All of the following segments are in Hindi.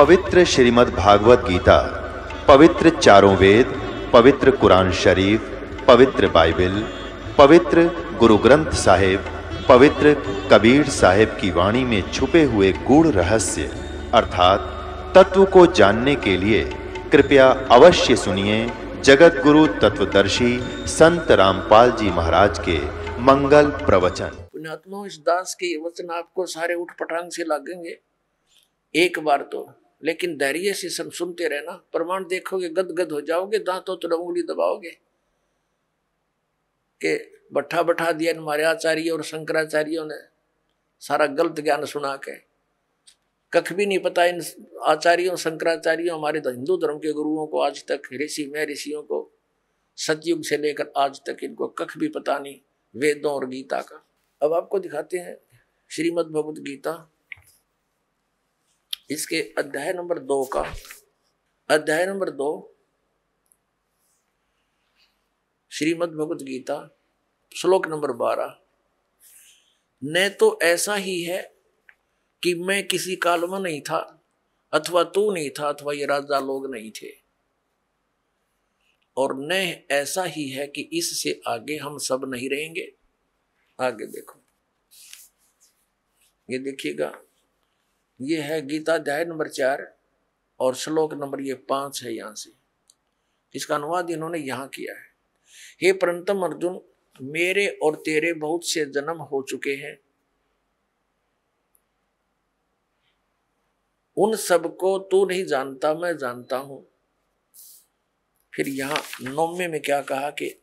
पवित्र श्रीमद् भागवत गीता पवित्र चारों वेद पवित्र कुरान शरीफ पवित्र बाइबल पवित्र गुरु ग्रंथ साहेब पवित्र कबीर साहेब की वाणी में छुपे हुए गूढ़ रहस्य अर्थात तत्व को जानने के लिए कृपया अवश्य सुनिए जगत गुरु तत्वदर्शी संत रामपाल जी महाराज के मंगल प्रवचन पुण्यात्मा इस दास के वचन आपको सारे उठ पटांग से लागेंगे एक बार तो लेकिन धैर्य से सब सुनते रहना प्रमाण देखोगे गदगद हो जाओगे दांतों तो उंगली दबाओगे के बठा बठा दिया हमारे आचार्य और शंकराचार्यों ने सारा गलत ज्ञान सुना के कख भी नहीं पता इन आचार्यों शंकराचार्यों हमारे तो हिंदू धर्म के गुरुओं को आज तक ऋषि में ऋषियों को सतयुग से लेकर आज तक इनको कख भी पता नहीं वेदों और गीता का अब आपको दिखाते हैं श्रीमद भगवद गीता इसके अध्याय नंबर दो का अध्याय नंबर दो श्रीमद् भगवत गीता श्लोक नंबर बारह न तो ऐसा ही है कि मैं किसी काल में नहीं था अथवा तू नहीं था अथवा ये राजा लोग नहीं थे और न ऐसा ही है कि इससे आगे हम सब नहीं रहेंगे आगे देखो ये देखिएगा ये है गीता अध्याय नंबर चार और श्लोक नंबर ये पांच है यहाँ से इसका अनुवाद इन्होंने यहाँ किया है हे परंतम अर्जुन मेरे और तेरे बहुत से जन्म हो चुके हैं उन सबको तू नहीं जानता मैं जानता हूं फिर यहां नौमे में क्या कहा कि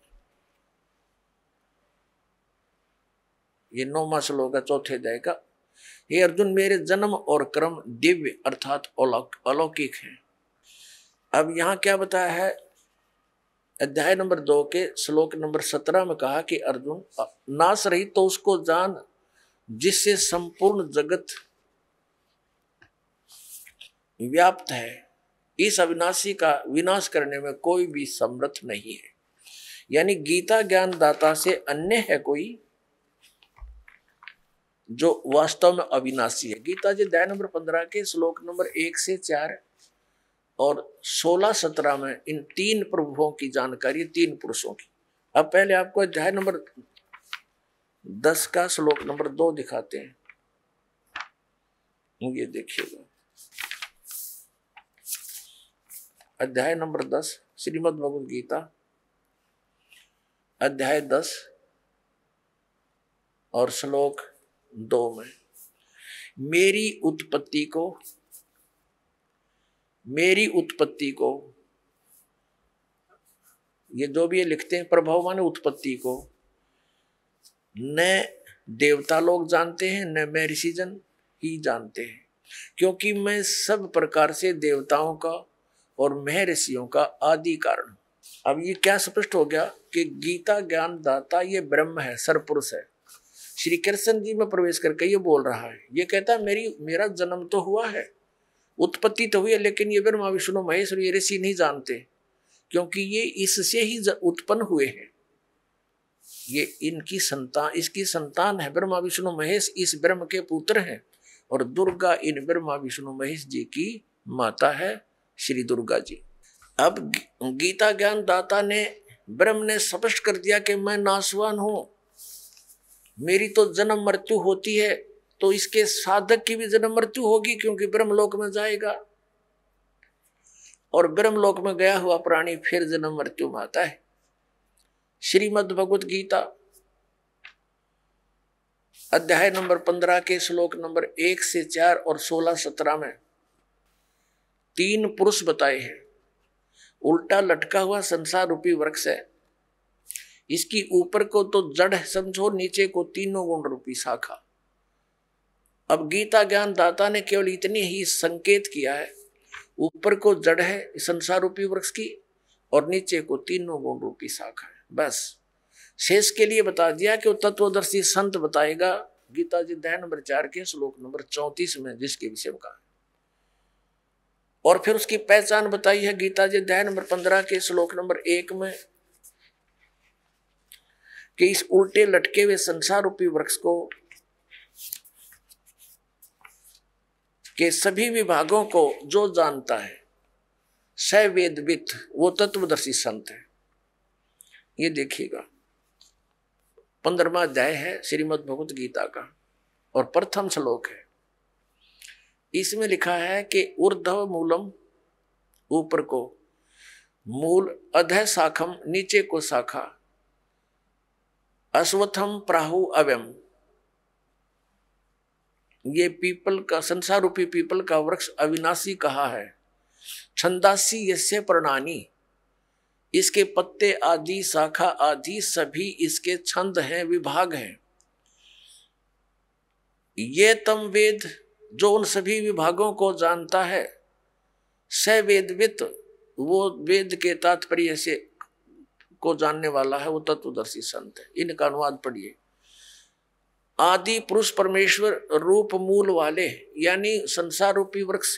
ये नौमा श्लोक है चौथे अध्याय का हे अर्जुन मेरे जन्म और कर्म दिव्य अर्थात अलौकिक है अब यहाँ क्या बताया है अध्याय नंबर दो के श्लोक नंबर सत्रह में कहा कि अर्जुन नाश रही तो उसको जान जिससे संपूर्ण जगत व्याप्त है इस अविनाशी का विनाश करने में कोई भी समर्थ नहीं है यानी गीता ज्ञान दाता से अन्य है कोई जो वास्तव में अविनाशी है गीता जी दया नंबर पंद्रह के श्लोक नंबर एक से चार और सोलह सत्रह में इन तीन प्रभुओं की जानकारी तीन पुरुषों की अब पहले आपको अध्याय नंबर दस का श्लोक नंबर दो दिखाते हैं ये देखिएगा अध्याय नंबर दस श्रीमद भगवद गीता अध्याय दस और श्लोक दो में मेरी उत्पत्ति को मेरी उत्पत्ति को ये जो भी ये लिखते हैं प्रभाव माने उत्पत्ति को न देवता लोग जानते हैं न मैं ऋषिजन ही जानते हैं क्योंकि मैं सब प्रकार से देवताओं का और महर्षियों का आदि कारण अब ये क्या स्पष्ट हो गया कि गीता ज्ञान दाता ये ब्रह्म है सरपुरुष है श्री कृष्ण जी में प्रवेश करके ये बोल रहा है ये कहता है मेरी मेरा जन्म तो हुआ है उत्पत्ति तो हुई है लेकिन ये ब्रह्मा विष्णु महेश और ये ऋषि नहीं जानते क्योंकि ये इससे ही उत्पन्न हुए हैं ये इनकी संतान इसकी संतान है ब्रह्मा विष्णु महेश इस ब्रह्म के पुत्र हैं और दुर्गा इन ब्रह्मा विष्णु महेश जी की माता है श्री दुर्गा जी अब गीता ज्ञान दाता ने ब्रह्म ने स्पष्ट कर दिया कि मैं नासवान हूँ मेरी तो जन्म मृत्यु होती है तो इसके साधक की भी जन्म मृत्यु होगी क्योंकि ब्रह्मलोक में जाएगा और ब्रह्मलोक में गया हुआ प्राणी फिर जन्म मृत्यु में आता है श्रीमद भगवत गीता अध्याय नंबर पंद्रह के श्लोक नंबर एक से चार और सोलह सत्रह में तीन पुरुष बताए हैं उल्टा लटका हुआ संसार रूपी वृक्ष है इसकी ऊपर को तो जड़ समझो नीचे को तीनों गुण रूपी शाखा अब गीता ज्ञान दाता ने केवल इतनी ही संकेत किया है ऊपर को जड़ है संसार रूपी वृक्ष की और नीचे को तीनों गुण रूपी शाखा है बस शेष के लिए बता दिया कि वो तत्वदर्शी संत बताएगा गीता जी दह नंबर चार के श्लोक नंबर चौंतीस में जिसके विषय में कहा और फिर उसकी पहचान बताई है गीता जी दह नंबर पंद्रह के श्लोक नंबर एक में कि इस उल्टे लटके हुए संसार रूपी वृक्ष को के सभी विभागों को जो जानता है सवेदवित वो तत्वदर्शी संत है ये देखिएगा पंद्रमा अध्याय है श्रीमद भगवत गीता का और प्रथम श्लोक है इसमें लिखा है कि उर्धव मूलम ऊपर को मूल अध शाखम नीचे को शाखा अश्वत्थम प्राहु अव्यम ये पीपल का संसार रूपी पीपल का वृक्ष अविनाशी कहा है छंदासी यस्य प्रणानी इसके पत्ते आदि शाखा आदि सभी इसके छंद हैं विभाग हैं ये तम वेद जो उन सभी विभागों को जानता है स वेदवित वो वेद के तात्पर्य से को जानने वाला है वो तत्वदर्शी संत है इनका अनुवाद पढ़िए आदि पुरुष परमेश्वर रूप मूल वाले यानी संसार रूपी वृक्ष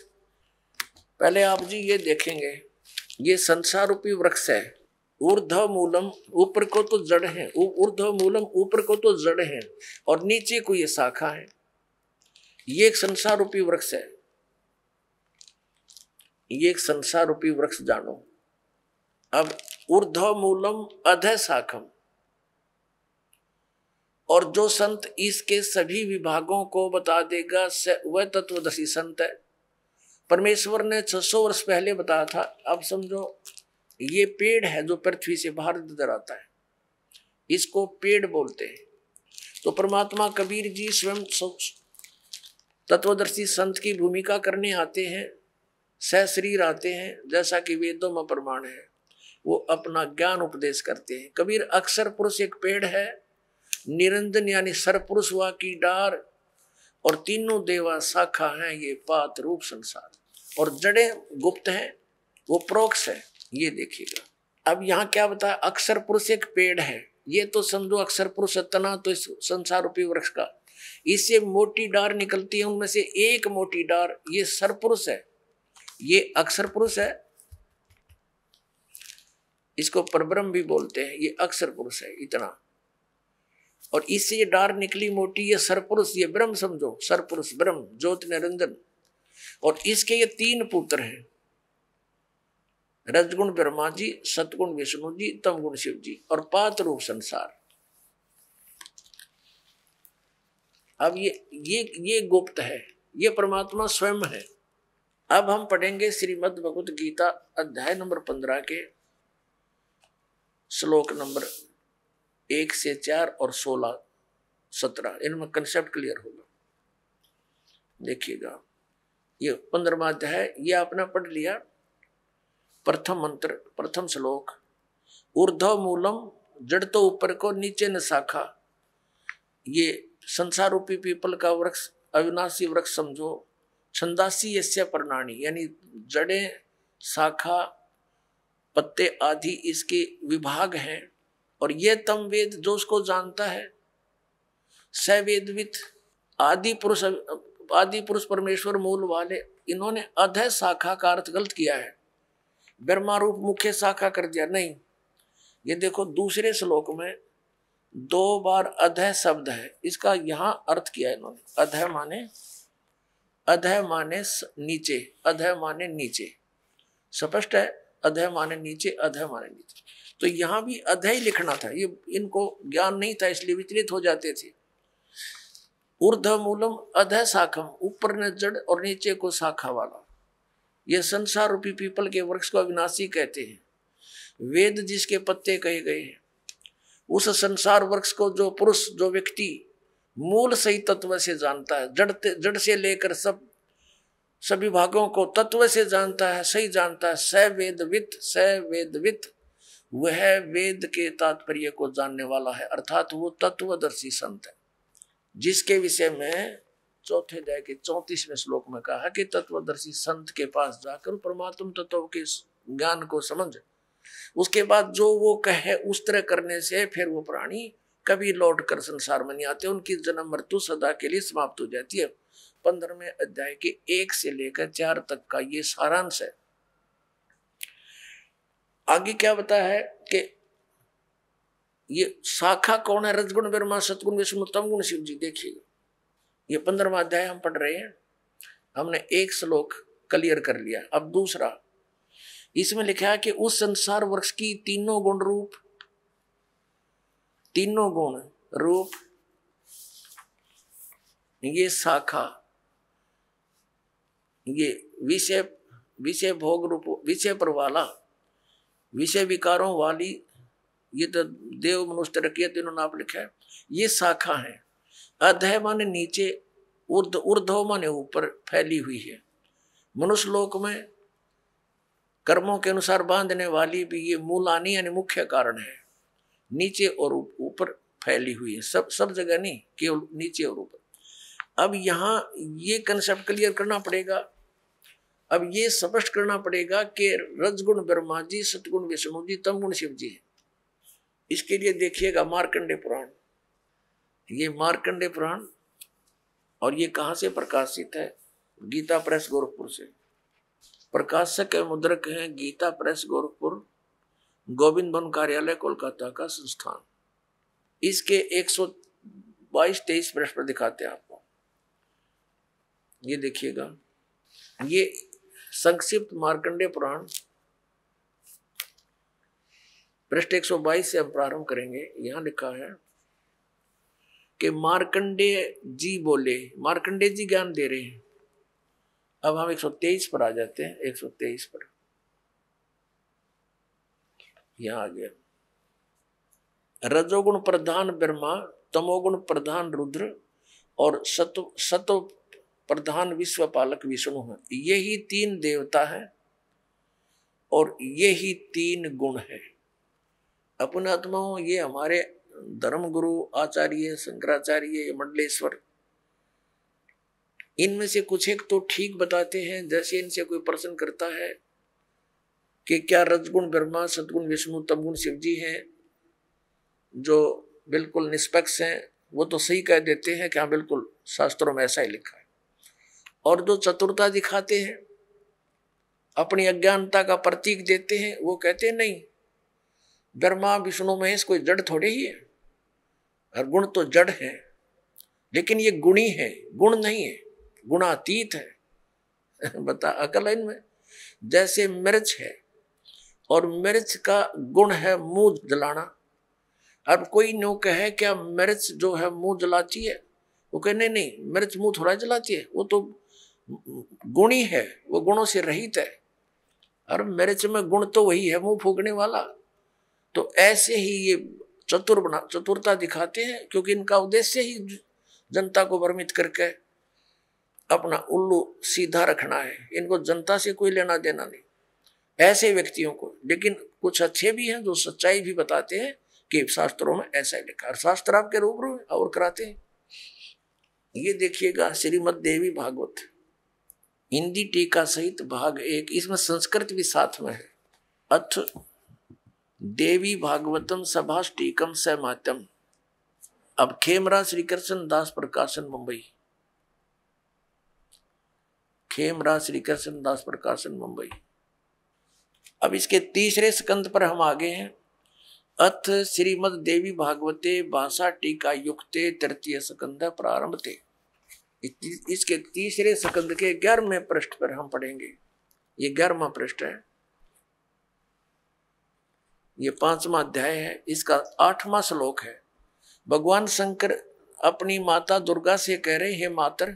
पहले आप जी ये देखेंगे ये संसार रूपी वृक्ष है ऊर्ध्व मूलम ऊपर को तो जड़ है ऊर्ध्व मूलम ऊपर को तो जड़ है और नीचे को ये शाखा है ये एक संसार रूपी वृक्ष है ये एक संसार रूपी वृक्ष जानो अब ऊर्ध मूलम अध शाखम और जो संत इसके सभी विभागों को बता देगा वह तत्वदशी संत है परमेश्वर ने 600 वर्ष पहले बताया था अब समझो ये पेड़ है जो पृथ्वी से बाहर नजर आता है इसको पेड़ बोलते हैं तो परमात्मा कबीर जी स्वयं तत्वदर्शी संत की भूमिका करने आते हैं शरीर आते हैं जैसा कि वेदों में प्रमाण है वो अपना ज्ञान उपदेश करते हैं कबीर अक्सर पुरुष एक पेड़ है निरंजन यानी सरपुरुष हुआ की डार और तीनों देवा शाखा हैं ये पात रूप संसार और जड़े गुप्त हैं वो प्रोक्ष है ये देखिएगा अब यहाँ क्या बताया अक्षर पुरुष एक पेड़ है ये तो समझो अक्षर पुरुष तना तो इस संसार रूपी वृक्ष का इससे मोटी डार निकलती है उनमें से एक मोटी डार ये सरपुरुष है ये अक्षर पुरुष है इसको परब्रह्म भी बोलते हैं ये अक्षर पुरुष है इतना और इससे ये डार निकली मोटी ये सरपुरुष ये ब्रह्म समझो सरपुरुष ब्रह्म ज्योत निरंजन और इसके ये तीन पुत्र हैं रजगुण ब्रह्मा जी सतगुण विष्णु जी तमगुण शिव जी और पात रूप संसार अब ये ये ये गुप्त है ये परमात्मा स्वयं है अब हम पढ़ेंगे श्रीमद भगवत गीता अध्याय नंबर पंद्रह के श्लोक नंबर एक से चार और सोलह सत्रह इनमें कंसेप्ट क्लियर होगा देखिएगा ये पंद्रमा अध्याय ये आपने पढ़ लिया प्रथम मंत्र प्रथम श्लोक ऊर्धव मूलम जड़ तो ऊपर को नीचे न शाखा ये संसार रूपी पीपल का वृक्ष अविनाशी वृक्ष समझो छंदासी यश्य प्रणाणी यानी जड़े शाखा पत्ते आदि इसके विभाग हैं और यह तम वेद जो उसको जानता है सवेदवित आदि पुरुष आदि पुरुष परमेश्वर मूल वाले इन्होंने अध शाखा का अर्थ गलत किया है ब्रह्मा रूप मुख्य शाखा कर दिया नहीं ये देखो दूसरे श्लोक में दो बार अधय शब्द है इसका यहाँ अर्थ किया इन्होंने अधय माने अधय माने नीचे अधय माने नीचे स्पष्ट है अध माने नीचे अधय माने नीचे तो यहाँ भी अधय लिखना था ये इनको ज्ञान नहीं था इसलिए विचलित हो जाते थे ऊर्ध मूलम अधय शाखम ऊपर ने जड़ और नीचे को शाखा वाला यह संसार रूपी पीपल के वृक्ष को अविनाशी कहते हैं वेद जिसके पत्ते कहे गए हैं उस संसार वृक्ष को जो पुरुष जो व्यक्ति मूल सही तत्व से जानता है जड़ जड़ से लेकर सब सभी भागों को तत्व से जानता है सही जानता है स वेद स वेद वह वेद के तात्पर्य को जानने वाला है अर्थात वो तत्वदर्शी संत है जिसके विषय में चौथे दया के चौंतीसवें श्लोक में कहा कि तत्वदर्शी संत के पास जाकर परमात्म तत्व के ज्ञान को समझ उसके बाद जो वो कहे उस तरह करने से फिर वो प्राणी कभी लौट कर संसार में नहीं आते उनकी जन्म मृत्यु सदा के लिए समाप्त हो जाती है पंद्रहवें अध्याय के एक से लेकर चार तक का ये सारांश है आगे क्या बताया है कि ये शाखा कौन है रजगुण ब्रह्मा सतगुण विष्णु तम गुण शिव जी देखिए ये पंद्रहवा अध्याय हम पढ़ रहे हैं हमने एक श्लोक क्लियर कर लिया अब दूसरा इसमें लिखा है कि उस संसार वृक्ष की तीनों गुण रूप तीनों गुण रूप ये शाखा ये विषय विषय भोग रूप विषय पर वाला विषय विकारों वाली ये तो देव मनुष्य रखिए तीनों आप लिखा है ये शाखा है अध्यय माने नीचे उर्ध उर्धव माने ऊपर फैली हुई है मनुष्य लोक में कर्मों के अनुसार बांधने वाली भी ये मूलानी यानी मुख्य कारण है नीचे और ऊपर फैली हुई है सब सब जगह नहीं केवल नीचे और ऊपर अब यहाँ ये कंसेप्ट क्लियर करना पड़ेगा अब ये स्पष्ट करना पड़ेगा कि रजगुण ब्रह्मा जी सतगुण विष्णु जी तमगुण शिव जी है इसके लिए देखिएगा मार्कंडे पुराण ये मार्कंडे पुराण और ये कहाँ से प्रकाशित है गीता प्रेस गोरखपुर से प्रकाशक है मुद्रक है गीता प्रेस गोरखपुर गोविंद भवन कार्यालय कोलकाता का संस्थान इसके 122 बाईस पृष्ठ पर दिखाते हैं आपको ये देखिएगा ये संक्षिप्त मार्कंडे पुराण पृष्ठ 122 से हम प्रारंभ करेंगे यहां लिखा है कि मार्कंडे जी बोले मार्कंडे जी ज्ञान दे रहे हैं अब हम 123 पर आ जाते हैं 123 पर यहां आ गया रजोगुण प्रधान ब्रह्मा तमोगुण प्रधान रुद्र और सत्व सत्व प्रधान विश्व पालक विष्णु है यही तीन देवता है और यही तीन गुण है अपन आत्माओं ये हमारे धर्म गुरु आचार्य शंकराचार्य मंडलेश्वर इनमें से कुछ एक तो ठीक बताते हैं जैसे इनसे कोई प्रश्न करता है कि क्या रजगुण ब्रह्मा सदगुण विष्णु तमगुण शिव जी हैं जो बिल्कुल निष्पक्ष हैं वो तो सही कह देते हैं कि हाँ बिल्कुल शास्त्रों में ऐसा ही लिखा और जो चतुरता दिखाते हैं अपनी अज्ञानता का प्रतीक देते हैं वो कहते हैं नहीं ब्रह्मा विष्णु महेश कोई जड़ थोड़े ही है और गुण तो जड़ है लेकिन ये गुणी है गुण नहीं है गुणातीत है बता अकल है इनमें जैसे मिर्च है और मिर्च का गुण है मुंह जलाना अब कोई नो कहे क्या मिर्च जो है मुंह जलाती है वो कहने नहीं नहीं मिर्च मुंह थोड़ा जलाती है वो तो गुणी है वो गुणों से रहित है और मेरे में गुण तो वही है मुंह फूकने वाला तो ऐसे ही ये चतुर बना चतुरता दिखाते हैं क्योंकि इनका उद्देश्य ही जनता को भ्रमित करके अपना उल्लू सीधा रखना है इनको जनता से कोई लेना देना नहीं ऐसे व्यक्तियों को लेकिन कुछ अच्छे भी हैं जो सच्चाई भी बताते हैं कि शास्त्रों में ऐसा लिखा और शास्त्र आपके रूबरू और कराते हैं ये देखिएगा श्रीमद देवी भागवत हिंदी टीका सहित भाग एक इसमें संस्कृत भी साथ में है अथ देवी भागवतम सभाष टीकम स मातम अब खेमरा श्री कृष्ण दास प्रकाशन मुंबई खेमरा श्री कृष्ण दास प्रकाशन मुंबई अब इसके तीसरे स्कंद पर हम आगे हैं अथ श्रीमद देवी भागवते भाषा टीका युक्ते तृतीय स्कंद प्रारंभ थे इसके तीसरे सकंद के ग्यारहवें पृष्ठ पर हम पढ़ेंगे ये ग्यारहवा पृष्ठ है ये पांचवा अध्याय है इसका आठवां श्लोक है भगवान शंकर अपनी माता दुर्गा से कह रहे हे मातर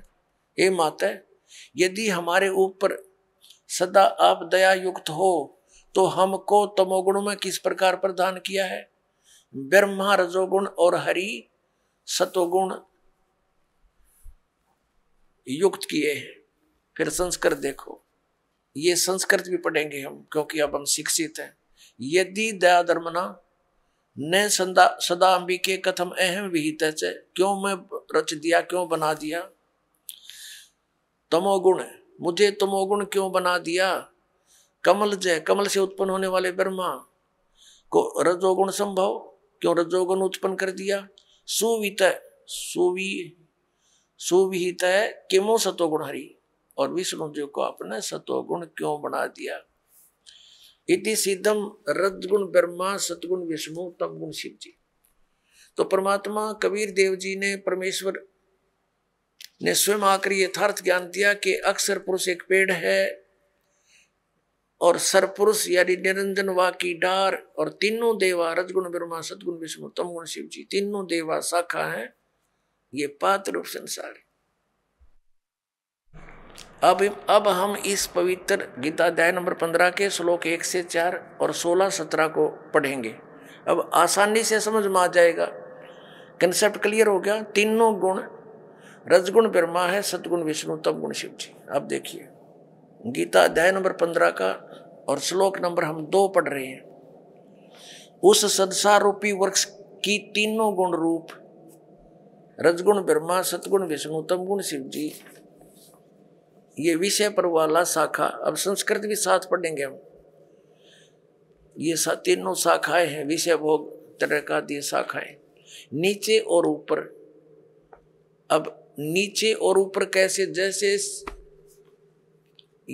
हे माता यदि हमारे ऊपर सदा आप दया युक्त हो तो हमको तमोगुण में किस प्रकार प्रदान किया है ब्रह्मा रजोगुण और हरि सतोगुण युक्त किए हैं फिर संस्कृत देखो ये संस्कृत भी पढ़ेंगे हम क्योंकि अब हम शिक्षित हैं यदि दया धर्मना न सदा सदा अंबिके कथम अहम विहित क्यों मैं रच दिया क्यों बना दिया तमोगुण मुझे तमोगुण क्यों बना दिया कमल जय कमल से उत्पन्न होने वाले ब्रह्मा को रजोगुण संभव क्यों रजोगुण उत्पन्न कर दिया सुवित सुवी सुविहित है किमो सतोगुण हरि और विष्णु जी को आपने सतोगुण क्यों बना दिया इति सिद्धम रजगुण ब्रह्मा सतगुण विष्णु तम गुण शिव जी तो परमात्मा कबीर देव जी ने परमेश्वर ने स्वयं आकर यथार्थ ज्ञान दिया कि अक्सर पुरुष एक पेड़ है और सरपुरुष यानी निरंजन वा की डार और तीनों देवा रजगुण ब्रह्मा सतगुण विष्णु तम गुण शिव जी तीनों देवा शाखा हैं ये पात्र रूप संसार है अब अब हम इस पवित्र गीता अध्याय नंबर पंद्रह के श्लोक एक से चार और सोलह सत्रह को पढ़ेंगे अब आसानी से समझ में आ जाएगा कंसेप्ट क्लियर हो गया तीनों गुण रजगुण ब्रह्मा है सदगुण विष्णु तब गुण शिव जी अब देखिए गीता अध्याय नंबर पंद्रह का और श्लोक नंबर हम दो पढ़ रहे हैं उस संसार रूपी वृक्ष की तीनों गुण रूप रजगुण ब्रह्मा सतगुण विष्णु तमगुण शिव जी ये विषय पर वाला शाखा अब संस्कृत भी साथ पढ़ेंगे हम ये तीनों शाखाएं हैं विषय भोग तरह का ये शाखाएं नीचे और ऊपर अब नीचे और ऊपर कैसे जैसे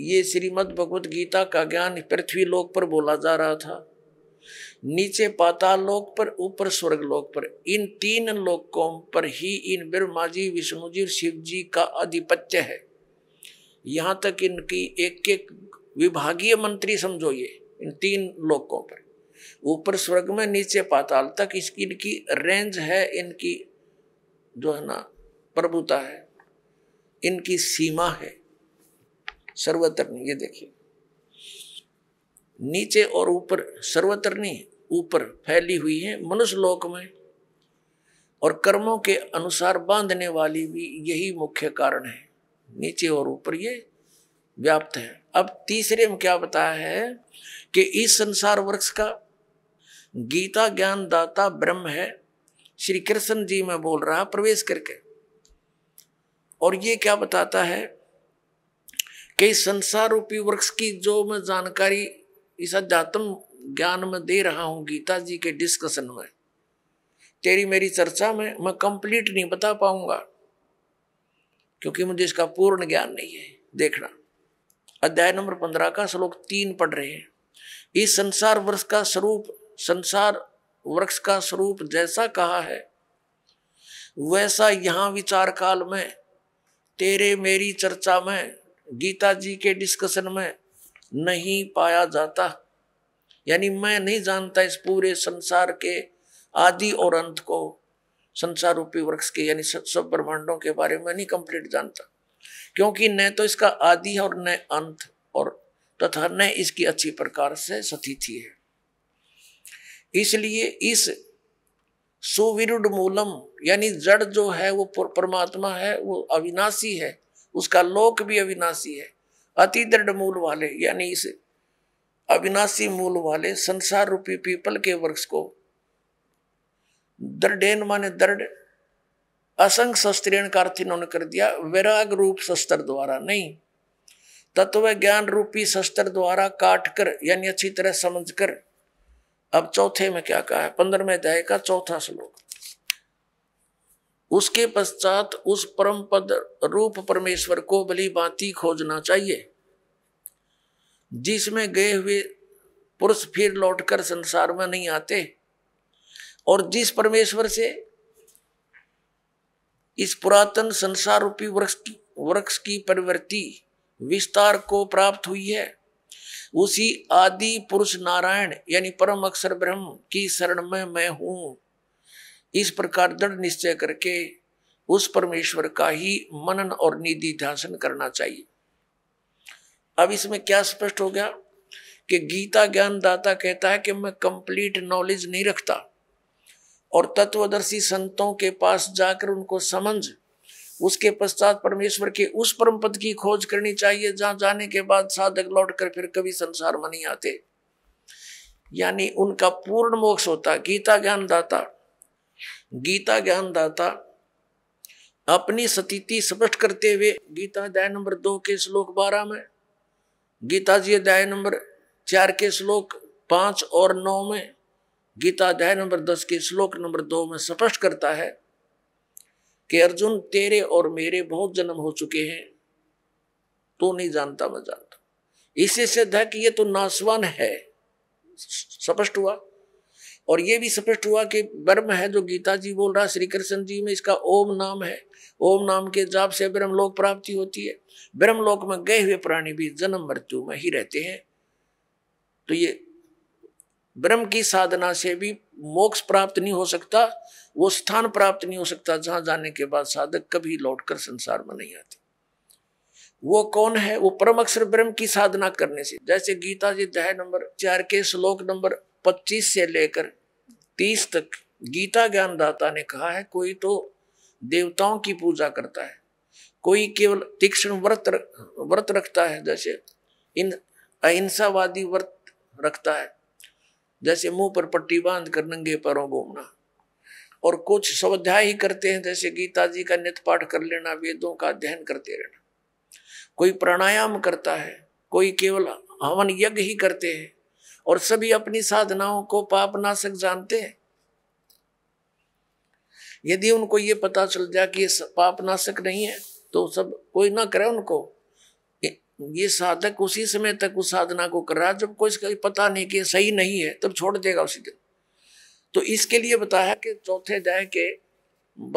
ये श्रीमद भगवत गीता का ज्ञान पृथ्वी लोक पर बोला जा रहा था नीचे पाताल लोक पर ऊपर स्वर्ग लोक पर इन तीन लोकों पर ही इन ब्रह्मा जी विष्णु जी और शिव जी का आधिपत्य है यहाँ तक इनकी एक एक विभागीय मंत्री समझो ये इन तीन लोकों पर ऊपर स्वर्ग में नीचे पाताल तक इसकी इनकी रेंज है इनकी जो है ना प्रभुता है इनकी सीमा है सर्वतर ये देखिए नीचे और ऊपर सर्वत्र नहीं ऊपर फैली हुई है मनुष्य लोक में और कर्मों के अनुसार बांधने वाली भी यही मुख्य कारण है नीचे और ऊपर ये व्याप्त है अब तीसरे में क्या बताया है कि इस संसार वृक्ष का गीता ज्ञान दाता ब्रह्म है श्री कृष्ण जी में बोल रहा प्रवेश करके और ये क्या बताता है कि संसार रूपी वृक्ष की जो मैं जानकारी इस अध्यात्म ज्ञान में दे रहा हूँ गीता जी के डिस्कशन में तेरी मेरी चर्चा में मैं कंप्लीट नहीं बता पाऊंगा क्योंकि मुझे इसका पूर्ण ज्ञान नहीं है देखना अध्याय नंबर पंद्रह का श्लोक तीन पढ़ रहे हैं इस संसार वर्ष का स्वरूप संसार वृक्ष का स्वरूप जैसा कहा है वैसा यहाँ विचार काल में तेरे मेरी चर्चा में गीता जी के डिस्कशन में नहीं पाया जाता यानी मैं नहीं जानता इस पूरे संसार के आदि और अंत को संसार रूपी वृक्ष के यानी सब ब्रह्मांडों के बारे में नहीं कंप्लीट जानता क्योंकि न तो इसका आदि है और न अंत और तथा न इसकी अच्छी प्रकार से स्थिति है इसलिए इस सुविरुद्ध मूलम यानी जड़ जो है वो परमात्मा है वो अविनाशी है उसका लोक भी अविनाशी है अति दृढ़ मूल वाले यानी इस अविनाशी मूल वाले संसार रूपी पीपल के वृक्ष को दृढ़ माने दृढ़ असंग शस्त्रीण का अर्थ इन्होंने कर दिया वैराग रूप शस्त्र द्वारा नहीं तत्व ज्ञान रूपी शस्त्र द्वारा काट कर यानी अच्छी तरह समझ कर अब चौथे में क्या कहा है में अध्याय का चौथा श्लोक उसके पश्चात उस परम पद रूप परमेश्वर को बली बाती खोजना चाहिए जिसमें गए हुए पुरुष फिर लौटकर संसार में नहीं आते और जिस परमेश्वर से इस पुरातन संसार रूपी वृक्ष की वृक्ष की परिवर्ति विस्तार को प्राप्त हुई है उसी आदि पुरुष नारायण यानी परम अक्षर ब्रह्म की शरण में मैं हूं इस प्रकार दृढ़ निश्चय करके उस परमेश्वर का ही मनन और निधि ध्यान करना चाहिए अब इसमें क्या स्पष्ट हो गया कि गीता ज्ञान दाता कहता है कि मैं कंप्लीट नॉलेज नहीं रखता और तत्वदर्शी संतों के पास जाकर उनको समझ उसके पश्चात परमेश्वर के उस परम पद की खोज करनी चाहिए जहां जाने के बाद साधक लौट कर फिर कभी संसार में नहीं आते यानी उनका पूर्ण मोक्ष होता गीता ज्ञान दाता गीता ज्ञान दाता अपनी स्थिति स्पष्ट करते हुए गीता अध्याय नंबर दो के श्लोक बारह में गीता जी अध्याय नंबर चार के श्लोक पांच और नौ में गीता अध्याय नंबर दस के श्लोक नंबर दो में स्पष्ट करता है कि अर्जुन तेरे और मेरे बहुत जन्म हो चुके हैं तो नहीं जानता मैं जानता इससे सिद्ध है कि ये तो नासवान है स्पष्ट हुआ और ये भी स्पष्ट हुआ कि ब्रह्म है जो गीता जी बोल रहा श्री कृष्ण जी में इसका ओम नाम है ओम नाम के जाप से ब्रह्मलोक प्राप्ति होती है ब्रह्मलोक में गए हुए प्राणी भी जन्म मृत्यु में ही रहते हैं तो ये ब्रह्म की साधना से भी मोक्ष प्राप्त नहीं हो सकता वो स्थान प्राप्त नहीं हो सकता जहां जाने के बाद साधक कभी लौटकर संसार में नहीं आते वो कौन है वो परम अक्षर ब्रह्म की साधना करने से जैसे गीता जी दह नंबर चार के श्लोक नंबर पच्चीस से लेकर तीस तक गीता ज्ञानदाता ने कहा है कोई तो देवताओं की पूजा करता है कोई केवल तीक्ष्ण व्रत व्रत रखता है जैसे इन अहिंसावादी व्रत रखता है जैसे मुंह पर पट्टी बांध कर नंगे पैरों घूमना और कुछ स्वाध्याय ही करते हैं जैसे गीता जी का नित पाठ कर लेना वेदों का अध्ययन करते रहना कोई प्राणायाम करता है कोई केवल हवन यज्ञ ही करते हैं और सभी अपनी साधनाओं को पाप नाशक जानते हैं यदि उनको ये पता चल जाए कि ये पाप नाशक नहीं है तो सब कोई ना करे उनको ये साधक उसी समय तक उस साधना को कर रहा है जब कोई इसका पता नहीं कि सही नहीं है तब छोड़ देगा उसी दिन तो इसके लिए बताया कि चौथे अध्याय के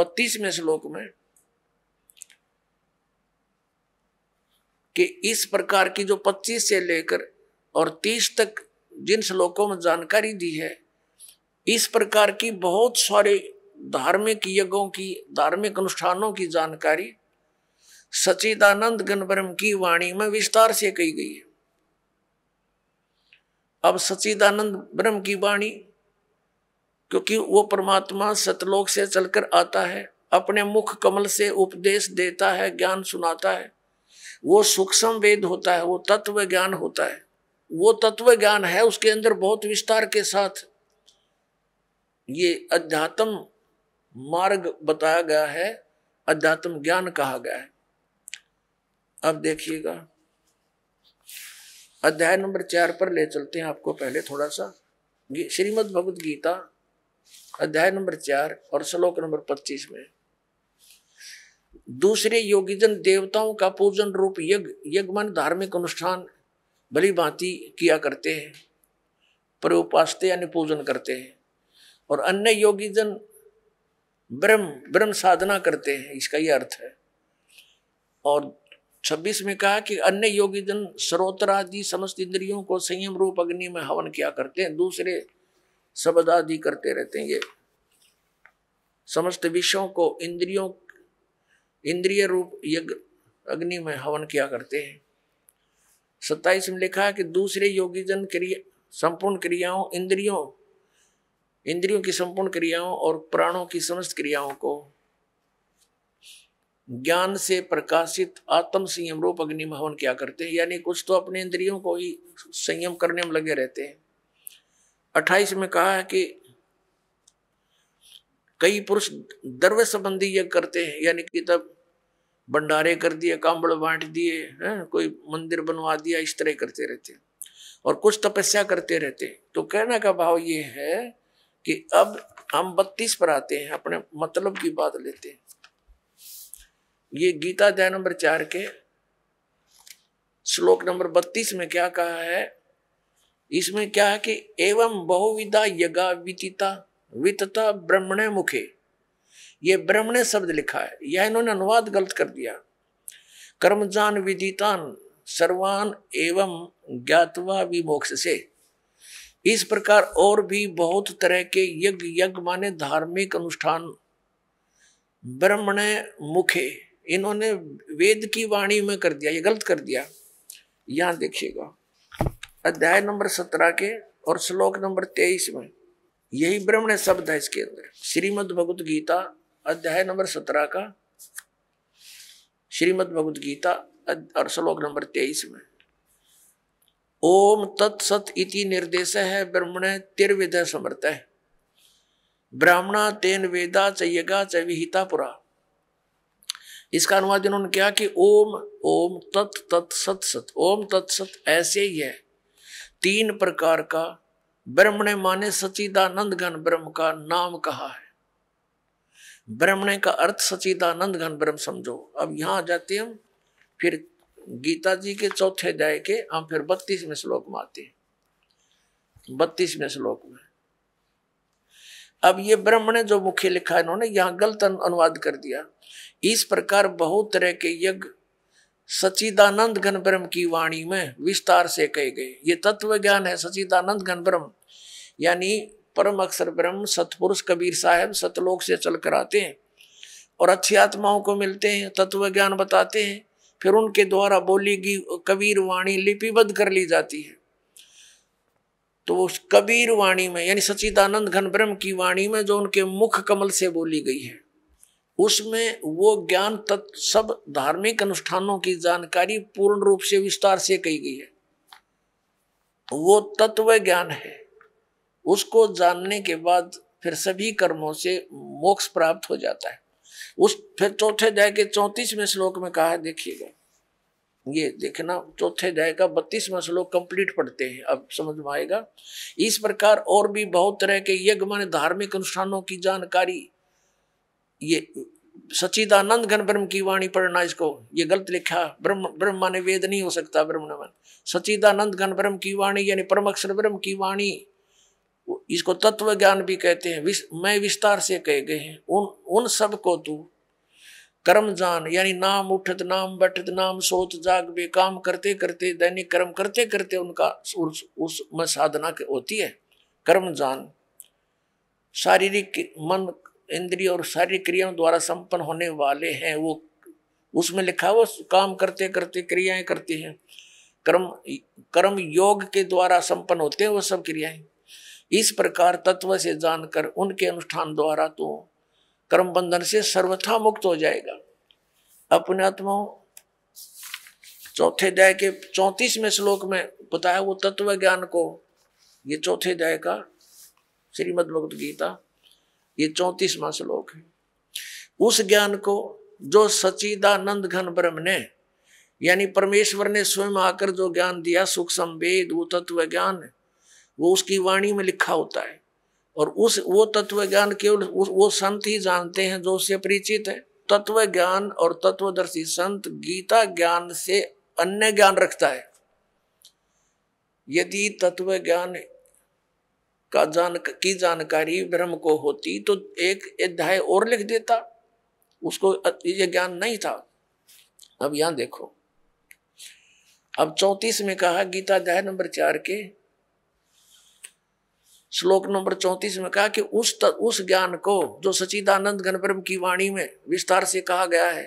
बत्तीसवें श्लोक में कि इस प्रकार की जो 25 से लेकर और 30 तक जिन श्लोकों में जानकारी दी है इस प्रकार की बहुत सारे धार्मिक यज्ञों की धार्मिक अनुष्ठानों की जानकारी सचिदानंद गणब्रह्म की वाणी में विस्तार से कही गई है अब सचिदानंद ब्रह्म की वाणी क्योंकि वो परमात्मा सतलोक से चलकर आता है अपने मुख कमल से उपदेश देता है ज्ञान सुनाता है वो सूक्ष्म वेद होता है वो तत्व ज्ञान होता है वो तत्व ज्ञान है उसके अंदर बहुत विस्तार के साथ ये अध्यात्म मार्ग बताया गया है अध्यात्म ज्ञान कहा गया है अब देखिएगा अध्याय नंबर चार पर ले चलते हैं आपको पहले थोड़ा सा श्रीमद् भगवत गीता अध्याय नंबर चार और श्लोक नंबर पच्चीस में दूसरे योगीजन देवताओं का पूजन रूप यज्ञ यज्ञ मन धार्मिक अनुष्ठान भली भांति किया करते हैं पर उपासते यानी पूजन करते हैं और अन्य योगी जन ब्रह्म ब्रह्म साधना करते हैं इसका ये अर्थ है और छब्बीस में कहा कि अन्य योगी जन स्रोत्र आदि समस्त इंद्रियों को संयम रूप अग्नि में हवन किया करते हैं दूसरे शब्द आदि करते रहते हैं ये समस्त विषयों को इंद्रियों इंद्रिय रूप यज्ञ अग्नि में हवन किया करते हैं सत्ताईस में लिखा है कि दूसरे योगीजन क्रिया संपूर्ण क्रियाओं इंद्रियों इंद्रियों की संपूर्ण क्रियाओं और प्राणों की समस्त क्रियाओं को ज्ञान से प्रकाशित आत्म संयम रूप अग्नि में हवन क्या करते हैं यानी कुछ तो अपने इंद्रियों को ही संयम करने में लगे रहते हैं अट्ठाईस में कहा है कि कई पुरुष द्रव्य संबंधी यज्ञ करते हैं यानी कि तब भंडारे कर दिए कांबड़ बांट दिए हैं कोई मंदिर बनवा दिया इस तरह करते रहते और कुछ तपस्या करते रहते तो कहने का भाव ये है कि अब हम बत्तीस पर आते हैं अपने मतलब की बात लेते हैं ये गीता अध्याय नंबर चार के श्लोक नंबर बत्तीस में क्या कहा है इसमें क्या है कि एवं बहुविधा यगा वितिता वितता ब्रह्मणे मुखे ये ब्रह्म ने शब्द लिखा है यह इन्होंने अनुवाद गलत कर दिया कर्मजान विदितान सर्वान एवं ज्ञातवा विमोक्ष से इस प्रकार और भी बहुत तरह के यज्ञ यज्ञ माने धार्मिक अनुष्ठान ब्रह्मण मुखे इन्होंने वेद की वाणी में कर दिया ये गलत कर दिया यहाँ देखिएगा अध्याय नंबर सत्रह के और श्लोक नंबर तेईस में यही ब्रह्मण शब्द है इसके अंदर श्रीमद भगवत गीता अध्याय नंबर सत्रह का श्रीमद भगवद गीता और श्लोक नंबर तेईस में ओम तत्सत इति निर्देश है ब्रह्मण तिरविद समर्थ है ब्राह्मणा तेन वेदा च यगा च विहिता पुरा इसका अनुवाद इन्होंने किया कि ओम ओम तत् तत् सत सत ओम तत्सत ऐसे ही है तीन प्रकार का ब्रह्मण माने सचिदानंद घन ब्रह्म का नाम कहा है ब्रह्मणे का अर्थ सचिदानंद घन ब्रह्म समझो अब यहाँ आ जाते हम फिर गीता जी के चौथे अध्याय के हम फिर बत्तीसवें श्लोक में आते हैं बत्तीसवें श्लोक में अब ये ब्रह्म ने जो मुख्य लिखा है इन्होंने यहाँ गलत अनुवाद कर दिया इस प्रकार बहुत तरह के यज्ञ सचिदानंद घन ब्रह्म की वाणी में विस्तार से कहे गए ये तत्व ज्ञान है सचिदानंद घन ब्रह्म यानी परम अक्षर ब्रह्म सतपुरुष कबीर साहब सतलोक से चल कर आते हैं और अच्छी आत्माओं को मिलते हैं तत्व ज्ञान बताते हैं फिर उनके द्वारा बोली गई कबीर वाणी लिपिबद्ध कर ली जाती है तो उस कबीर वाणी में यानी सचिदानंद घन ब्रह्म की वाणी में जो उनके मुख कमल से बोली गई है उसमें वो ज्ञान तत्व सब धार्मिक अनुष्ठानों की जानकारी पूर्ण रूप से विस्तार से कही गई है वो तत्व ज्ञान है उसको जानने के बाद फिर सभी कर्मों से मोक्ष प्राप्त हो जाता है उस फिर चौथे अध्याय के चौंतीसवें श्लोक में कहा देखिएगा ये देखना चौथे अध्याय का बत्तीसवा श्लोक कंप्लीट पढ़ते हैं अब समझ में आएगा इस प्रकार और भी बहुत तरह के यज्ञ मान धार्मिक अनुष्ठानों की जानकारी ये सचिदानंद घन ब्रह्म की वाणी पढ़ना इसको ये गलत लिखा ब्रह्म ब्रह्म माने वेद नहीं हो सकता ब्रह्म सचिदानंद घन ब्रह्म की वाणी यानी परम अक्षर ब्रह्म की वाणी इसको तत्व ज्ञान भी कहते हैं विस, मैं विस्तार से कहे गए हैं उन उन सब को तू कर्म जान यानी नाम उठत नाम बैठत नाम सोत जाग बे काम करते करते दैनिक कर्म करते करते उनका उस उसमें साधना के होती है कर्म जान शारीरिक मन इंद्रिय और शारीरिक क्रियाओं द्वारा संपन्न होने वाले हैं वो उसमें लिखा वो काम करते करते क्रियाएं करते हैं कर्म कर्म योग के द्वारा संपन्न होते हैं वो सब क्रियाएं इस प्रकार तत्व से जानकर उनके अनुष्ठान द्वारा तो कर्म बंधन से सर्वथा मुक्त हो जाएगा अपने आत्मा चौथे अध्याय के चौतीसवें श्लोक में बताया वो तत्व ज्ञान को ये चौथे अध्याय का श्रीमद भगवत गीता ये चौंतीसवा श्लोक है उस ज्ञान को जो सचिदानंद घन ब्रह्म ने यानी परमेश्वर ने स्वयं आकर जो ज्ञान दिया सुख संवेद वो तत्व ज्ञान है वो उसकी वाणी में लिखा होता है और उस वो तत्व ज्ञान केवल वो संत ही जानते हैं जो उससे परिचित है तत्व ज्ञान और तत्वदर्शी संत गीता ज्ञान से अन्य ज्ञान रखता है यदि तत्व ज्ञान का जान की जानकारी ब्रह्म को होती तो एक अध्याय और लिख देता उसको ये ज्ञान नहीं था अब यहां देखो अब चौतीस में कहा गीता अध्याय नंबर चार के श्लोक नंबर चौंतीस में कहा कि उस त, उस ज्ञान को जो सचिदानंद गणप्रम की वाणी में विस्तार से कहा गया है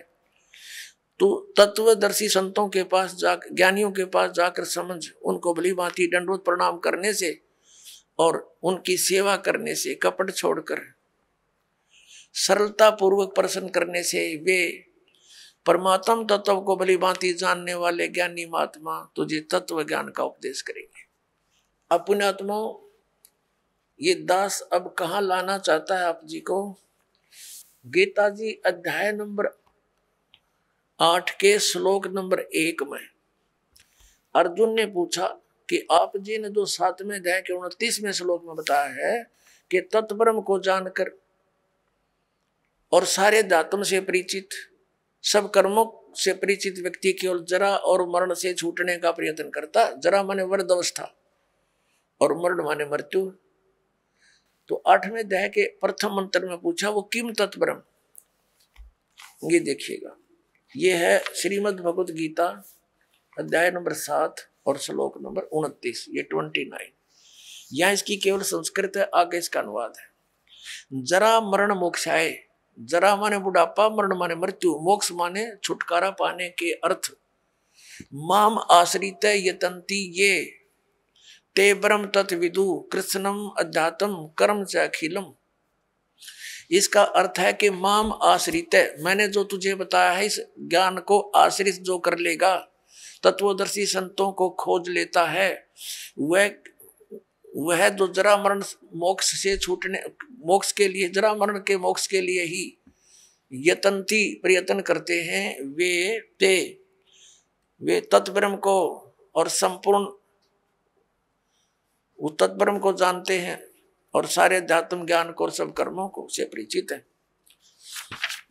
तो तत्वदर्शी संतों के पास जा ज्ञानियों के पास जाकर समझ उनको भली भांति दंडवत प्रणाम करने से और उनकी सेवा करने से कपट छोड़कर सरलता पूर्वक प्रसन्न करने से वे परमात्म तत्व को भली भांति जानने वाले ज्ञानी महात्मा तुझे तत्व ज्ञान का उपदेश करेंगे अपने आत्माओं ये दास अब कहा लाना चाहता है आप जी को गीता जी अध्याय नंबर आठ के श्लोक नंबर एक में अर्जुन ने पूछा कि आप जी ने जो सातवें अध्याय के उनतीसवें श्लोक में बताया है कि तत्परम को जानकर और सारे दातम से परिचित सब कर्मों से परिचित व्यक्ति केवल जरा और मरण से छूटने का प्रयत्न करता जरा माने वर्द अवस्था और मरण माने मृत्यु तो आठवें दह के प्रथम मंत्र में पूछा वो किम तत्परम ये देखिएगा ये है श्रीमद् भगवत गीता अध्याय नंबर सात और श्लोक नंबर उनतीस ये ट्वेंटी नाइन यह इसकी केवल संस्कृत है आगे इसका अनुवाद है जरा मरण मोक्षाए जरा माने बुढ़ापा मरण माने मृत्यु मोक्ष माने छुटकारा पाने के अर्थ माम आश्रित ये ये ते ब्रह्म तत्विदु विदु कृष्णम अध्यात्म कर्म से अखिलम इसका अर्थ है कि माम आश्रित है मैंने जो तुझे बताया है इस ज्ञान को आश्रित जो कर लेगा तत्वदर्शी संतों को खोज लेता है वह वह जो जरा मरण मोक्ष से छूटने मोक्ष के लिए जरा मरण के मोक्ष के लिए ही यतंती प्रयत्न करते हैं वे ते वे तत्व को और संपूर्ण वो तत्परम को जानते हैं और सारे अध्यात्म ज्ञान को और सब कर्मों को उसे परिचित है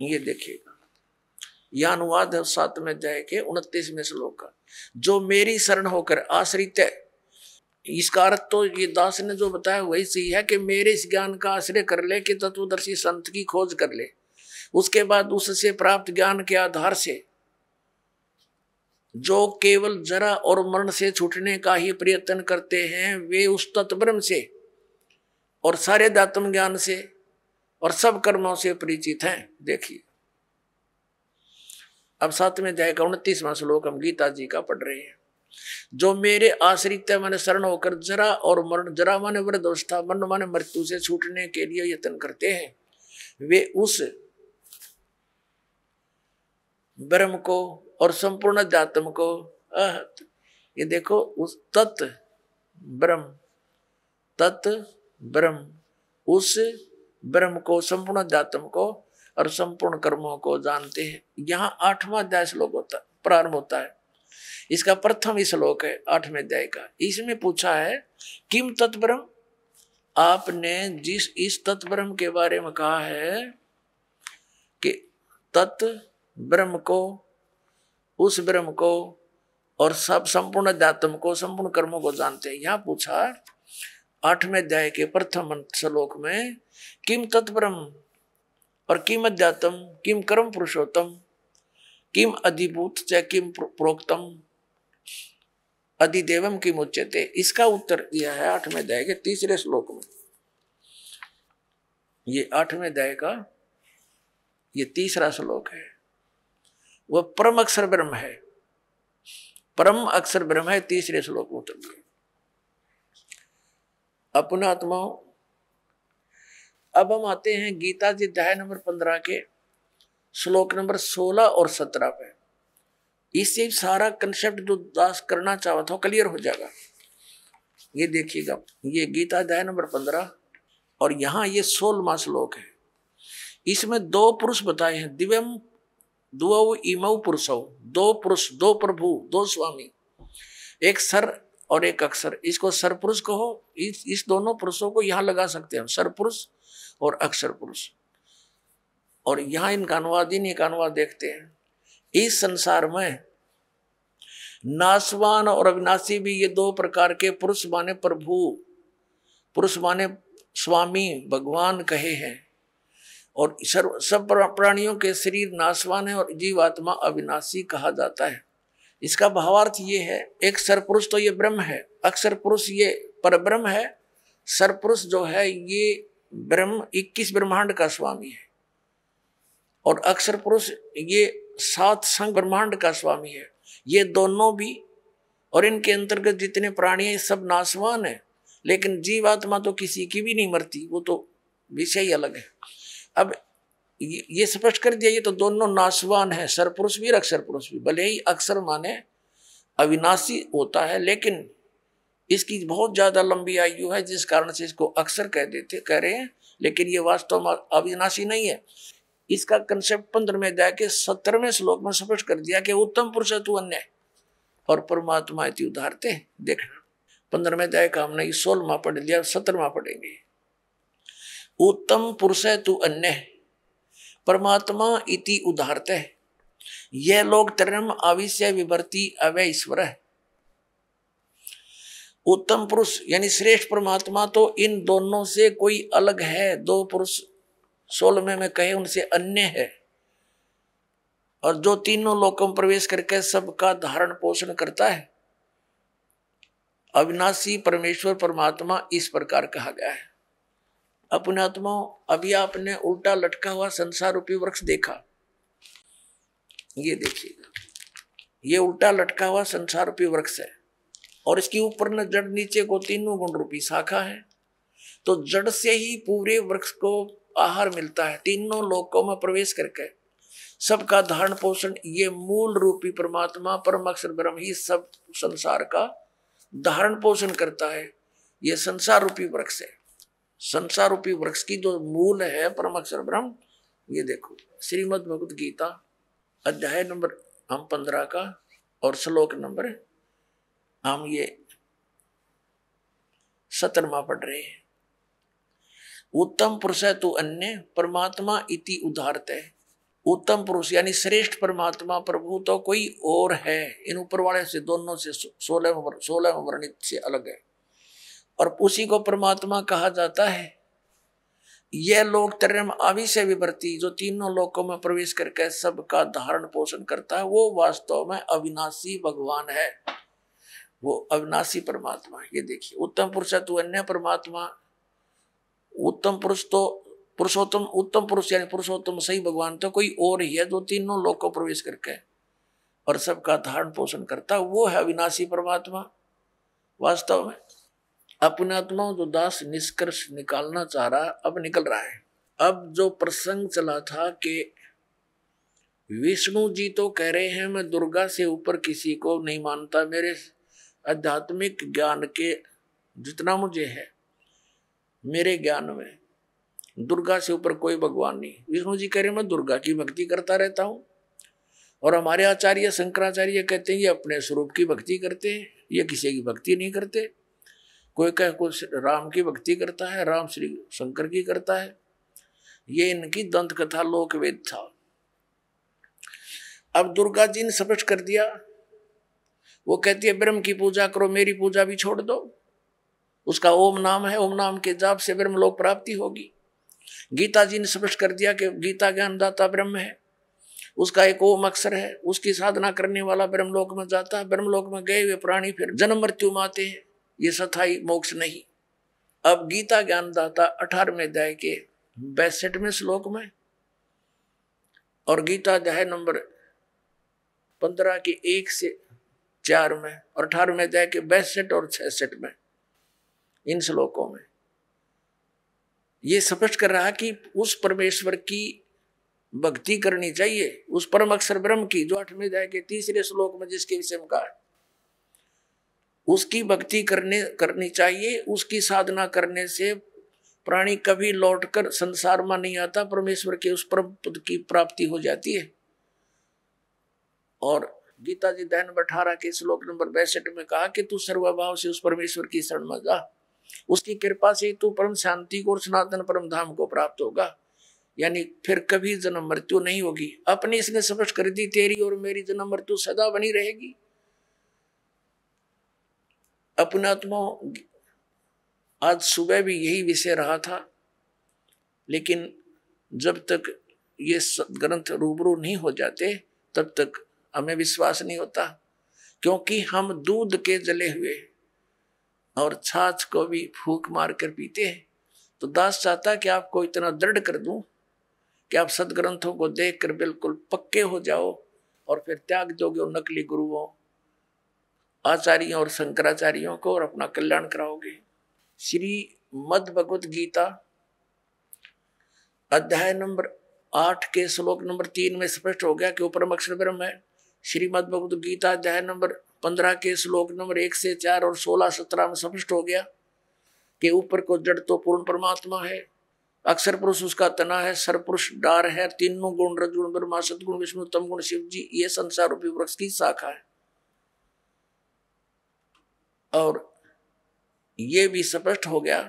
ये देखिएगा यह अनुवाद है में अध्याय के उनतीसवें श्लोक का जो मेरी शरण होकर आश्रित है इसका अर्थ तो ये दास ने जो बताया वही सही है कि मेरे इस ज्ञान का आश्रय कर ले कि तत्वदर्शी संत की खोज कर ले उसके बाद उससे प्राप्त ज्ञान के आधार से जो केवल जरा और मरण से छूटने का ही प्रयत्न करते हैं वे उस तत्ब्रह्म से और सारे दातम ज्ञान से और सब कर्मों से परिचित हैं देखिए अब साथ में जाएगा उनतीसवा श्लोक हम गीता जी का पढ़ रहे हैं जो मेरे आश्रित मन शरण होकर जरा और मरण जरा मन वृद्ध अवस्था मन मन मृत्यु से छूटने के लिए यत्न करते हैं वे उस ब्रह्म को और संपूर्ण जातम को अहत ये देखो उस तत् ब्रह्म तत् ब्रह्म उस ब्रह्म को संपूर्ण जातम को और संपूर्ण कर्मों को जानते हैं यहाँ आठवां अध्याय श्लोक होता प्रारंभ होता है इसका प्रथम श्लोक है आठवें अध्याय का इसमें पूछा है किम तत्ब्रह्म आपने जिस इस तत्ब्रह्म के बारे में कहा है कि तत् ब्रह्म को उस ब्रह्म को और सब संपूर्ण अध्यात्म को संपूर्ण कर्मों को जानते हैं यहाँ पूछा आठवें अध्याय के प्रथम श्लोक में किम तत्ब्रह्म और किम अध्यात्म किम कर्म पुरुषोत्तम किम अधिभूत च किम प्रोक्तम अधिदेवम किम उच्चते इसका उत्तर दिया है आठवें अध्याय के तीसरे श्लोक में ये आठवें अध्याय का ये तीसरा श्लोक है वह परम अक्षर ब्रह्म है परम अक्षर ब्रह्म है तीसरे श्लोक में उतर गए अपना आत्माओं अब हम आते हैं गीता जी अध्याय नंबर पंद्रह के श्लोक नंबर सोलह और सत्रह पे इससे सारा कंसेप्ट जो दास करना चाहता हूँ क्लियर हो जाएगा ये देखिएगा ये गीता अध्याय नंबर पंद्रह और यहाँ ये सोलवा श्लोक है इसमें दो पुरुष बताए हैं दिव्यम दुअ पुरुष हो दो पुरुष दो प्रभु दो स्वामी एक सर और एक अक्षर इसको सर पुरुष कहो इस इस दोनों पुरुषों को यहाँ लगा सकते हैं सर पुरुष और अक्षर पुरुष और यहाँ इनका अनुवाद इन एक अनुवाद देखते हैं इस संसार में नासवान और अविनाशी भी ये दो प्रकार के पुरुष माने प्रभु पुरुष माने स्वामी भगवान कहे हैं और सर्व सब प्राणियों के शरीर नाशवान है और जीवात्मा अविनाशी कहा जाता है इसका भावार्थ ये है एक सरपुरुष तो ये ब्रह्म है अक्षर पुरुष ये पर ब्रह्म है सरपुरुष जो है ये ब्रह्म 21 ब्रह्मांड का स्वामी है और अक्षर पुरुष ये सात संग ब्रह्मांड का स्वामी है ये दोनों भी और इनके अंतर्गत जितने प्राणी हैं सब नाशवान है लेकिन जीवात्मा तो किसी की भी नहीं मरती वो तो विषय ही अलग है अब ये, स्पष्ट कर दिया ये तो दोनों नाशवान है सरपुरुष भी और अक्षर पुरुष भी भले ही अक्षर माने अविनाशी होता है लेकिन इसकी बहुत ज़्यादा लंबी आयु है जिस कारण से इसको अक्सर कह देते कह रहे हैं लेकिन ये वास्तव में अविनाशी नहीं है इसका कंसेप्ट पंद्रह अध्याय के सत्रहवें श्लोक में स्पष्ट कर दिया कि उत्तम पुरुष है तू अन्य और परमात्मा इति उधारते देखना पंद्रहवें अध्याय का हमने सोलवा पढ़ लिया सत्रहवा पढ़ेंगे उत्तम पुरुष है तू अन्य परमात्मा इति उदाहरत है यह लोग त्रम आविश्य विवर्ती अवय ईश्वर है उत्तम पुरुष यानी श्रेष्ठ परमात्मा तो इन दोनों से कोई अलग है दो पुरुष सोलह में कहे उनसे अन्य है और जो तीनों लोकों में प्रवेश करके सबका धारण पोषण करता है अविनाशी परमेश्वर परमात्मा इस प्रकार कहा गया है अपनात्मा अभी आपने उल्टा लटका हुआ संसार रूपी वृक्ष देखा ये देखिएगा ये उल्टा लटका हुआ संसार रूपी वृक्ष है और इसकी ऊपर न जड़ नीचे को तीनों गुण रूपी शाखा है तो जड़ से ही पूरे वृक्ष को आहार मिलता है तीनों लोकों में प्रवेश करके सबका धारण पोषण ये मूल रूपी परमात्मा परम अक्षर ब्रह्म ही सब संसार का धारण पोषण करता है ये संसार रूपी वृक्ष है संसार रूपी वृक्ष की जो मूल है परमाक्षर ब्रह्म ये देखो श्रीमद भगवत गीता अध्याय नंबर हम पंद्रह का और श्लोक नंबर हम ये सतरमा पढ़ रहे हैं उत्तम पुरुष है तो अन्य परमात्मा इति उदाहरत है उत्तम पुरुष यानी श्रेष्ठ परमात्मा प्रभु तो कोई और है इन ऊपर वाले से दोनों से सोलह सोलह वर्णित से अलग है और उसी को परमात्मा कहा जाता है यह लोक त्रम आवि से विवर्ती जो तीनों लोकों में प्रवेश करके सबका धारण पोषण करता है वो वास्तव में अविनाशी भगवान है वो अविनाशी परमात्मा ये देखिए उत्तम पुरुष है तू तो अन्य परमात्मा उत्तम पुरुष तो पुरुषोत्तम उत्तम पुरुष यानी पुरुषोत्तम सही भगवान तो कोई और ही है जो तीनों लोक को प्रवेश करके और सबका धारण पोषण करता वो है अविनाशी परमात्मा वास्तव में अपनात्मा जो दास निष्कर्ष निकालना चाह रहा अब निकल रहा है अब जो प्रसंग चला था कि विष्णु जी तो कह रहे हैं मैं दुर्गा से ऊपर किसी को नहीं मानता मेरे आध्यात्मिक ज्ञान के जितना मुझे है मेरे ज्ञान में दुर्गा से ऊपर कोई भगवान नहीं विष्णु जी कह रहे मैं दुर्गा की भक्ति करता रहता हूँ और हमारे आचार्य शंकराचार्य कहते हैं ये अपने स्वरूप की भक्ति करते हैं ये किसी की भक्ति नहीं करते कोई कह कोई राम की भक्ति करता है राम श्री शंकर की करता है ये इनकी दंत कथा लोकवेद था अब दुर्गा जी ने स्पष्ट कर दिया वो कहती है ब्रह्म की पूजा करो मेरी पूजा भी छोड़ दो उसका ओम नाम है ओम नाम के जाप से ब्रह्म लोक प्राप्ति होगी गीता जी ने स्पष्ट कर दिया कि गीता ज्ञानदाता ब्रह्म है उसका एक ओम अक्षर है उसकी साधना करने वाला ब्रह्मलोक में जाता है ब्रह्मलोक में गए हुए प्राणी फिर जन्म मृत्यु में आते हैं ये सथाई मोक्ष नहीं अब गीता ज्ञानदाता अठारहवें अध्याय के बैसठवें श्लोक में और गीता अध्याय नंबर पंद्रह के एक से चार में और अठारहवें अध्याय के बैसठ और छसठ में इन श्लोकों में ये स्पष्ट कर रहा कि उस परमेश्वर की भक्ति करनी चाहिए उस परम अक्षर ब्रह्म की जो आठवें अध्याय के तीसरे श्लोक में जिसके विषय में कहा उसकी भक्ति करने करनी चाहिए उसकी साधना करने से प्राणी कभी लौटकर संसार में नहीं आता परमेश्वर के उस परम पद की प्राप्ति हो जाती है और गीता जी दहन बठारा के श्लोक नंबर बैसठ में कहा कि तू सर्वभाव से उस परमेश्वर की शरण में जा उसकी कृपा से तू परम शांति को और सनातन परम धाम को प्राप्त होगा यानी फिर कभी जन्म मृत्यु नहीं होगी अपनी इसने स्पष्ट कर दी तेरी और मेरी जन्म मृत्यु सदा बनी रहेगी अपनात्मा तो आज सुबह भी यही विषय रहा था लेकिन जब तक ये ग्रंथ रूबरू नहीं हो जाते तब तक हमें विश्वास नहीं होता क्योंकि हम दूध के जले हुए और छाछ को भी फूक मार कर पीते हैं तो दास चाहता कि आपको इतना दृढ़ कर दूं कि आप सदग्रंथों को देख कर बिल्कुल पक्के हो जाओ और फिर त्याग दोगे नकली गुरुओं आचार्यों और शंकराचार्यों को और अपना कल्याण कराओगे श्री मद भगवत गीता अध्याय नंबर आठ के श्लोक नंबर तीन में स्पष्ट हो गया कि ऊपर अक्षर ब्रह्म है श्रीमद भगवत गीता अध्याय नंबर पंद्रह के श्लोक नंबर एक से चार और सोलह सत्रह में स्पष्ट हो गया कि ऊपर को जड़ तो पूर्ण परमात्मा है अक्षर पुरुष उसका तना है सरपुरुष डार है तीनों गुण रजगुण ब्रह्मा सदगुण विष्णु तम गुण शिव जी ये संसार रूपी वृक्ष की शाखा है और ये भी स्पष्ट हो गया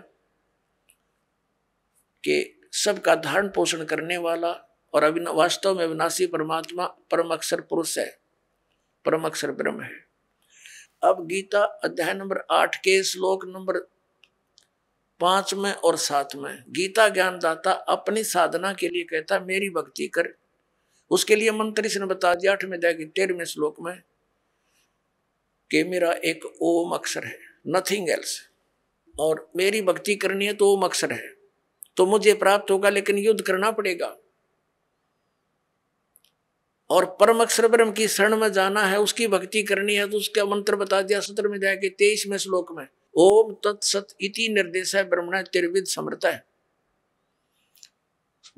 कि सबका धारण पोषण करने वाला और अभिन वास्तव में अविनाशी परमात्मा परम अक्षर पुरुष है परम अक्षर ब्रह्म है अब गीता अध्याय नंबर आठ के श्लोक नंबर पांच में और सात में गीता ज्ञानदाता अपनी साधना के लिए कहता मेरी भक्ति कर उसके लिए मंत्री से बता दिया आठवें दया कि तेरहवें श्लोक में कि मेरा एक ओम अक्षर है नथिंग एल्स और मेरी भक्ति करनी है तो ओम अक्षर है तो मुझे प्राप्त होगा लेकिन युद्ध करना पड़ेगा और परम अक्षर ब्रह्म की शरण में जाना है उसकी भक्ति करनी है तो उसका मंत्र बता दिया सत्र में तेईस तेईसवें श्लोक में ओम तत्सत इति निर्देश है ब्रह्मण त्रिविद समृता है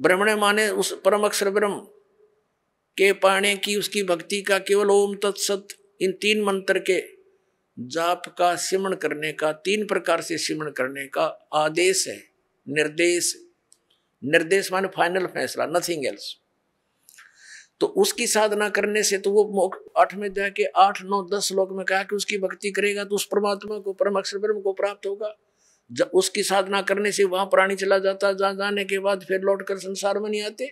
ब्रह्मण माने उस परम अक्षर ब्रह्म के पाने की उसकी भक्ति का केवल ओम तत्सत इन तीन मंत्र के जाप का सिमरण करने का तीन प्रकार से सिमरण करने का आदेश है निर्देश निर्देश माने फाइनल फैसला नथिंग एल्स तो उसकी साधना करने से तो वो आठवें अध्याय के आठ नौ दस श्लोक में कहा कि उसकी भक्ति करेगा तो उस परमात्मा को परम अक्षर ब्रह्म को प्राप्त होगा जब उसकी साधना करने से वहां प्राणी चला जाता जहां जाने के बाद फिर लौट कर संसार में नहीं आते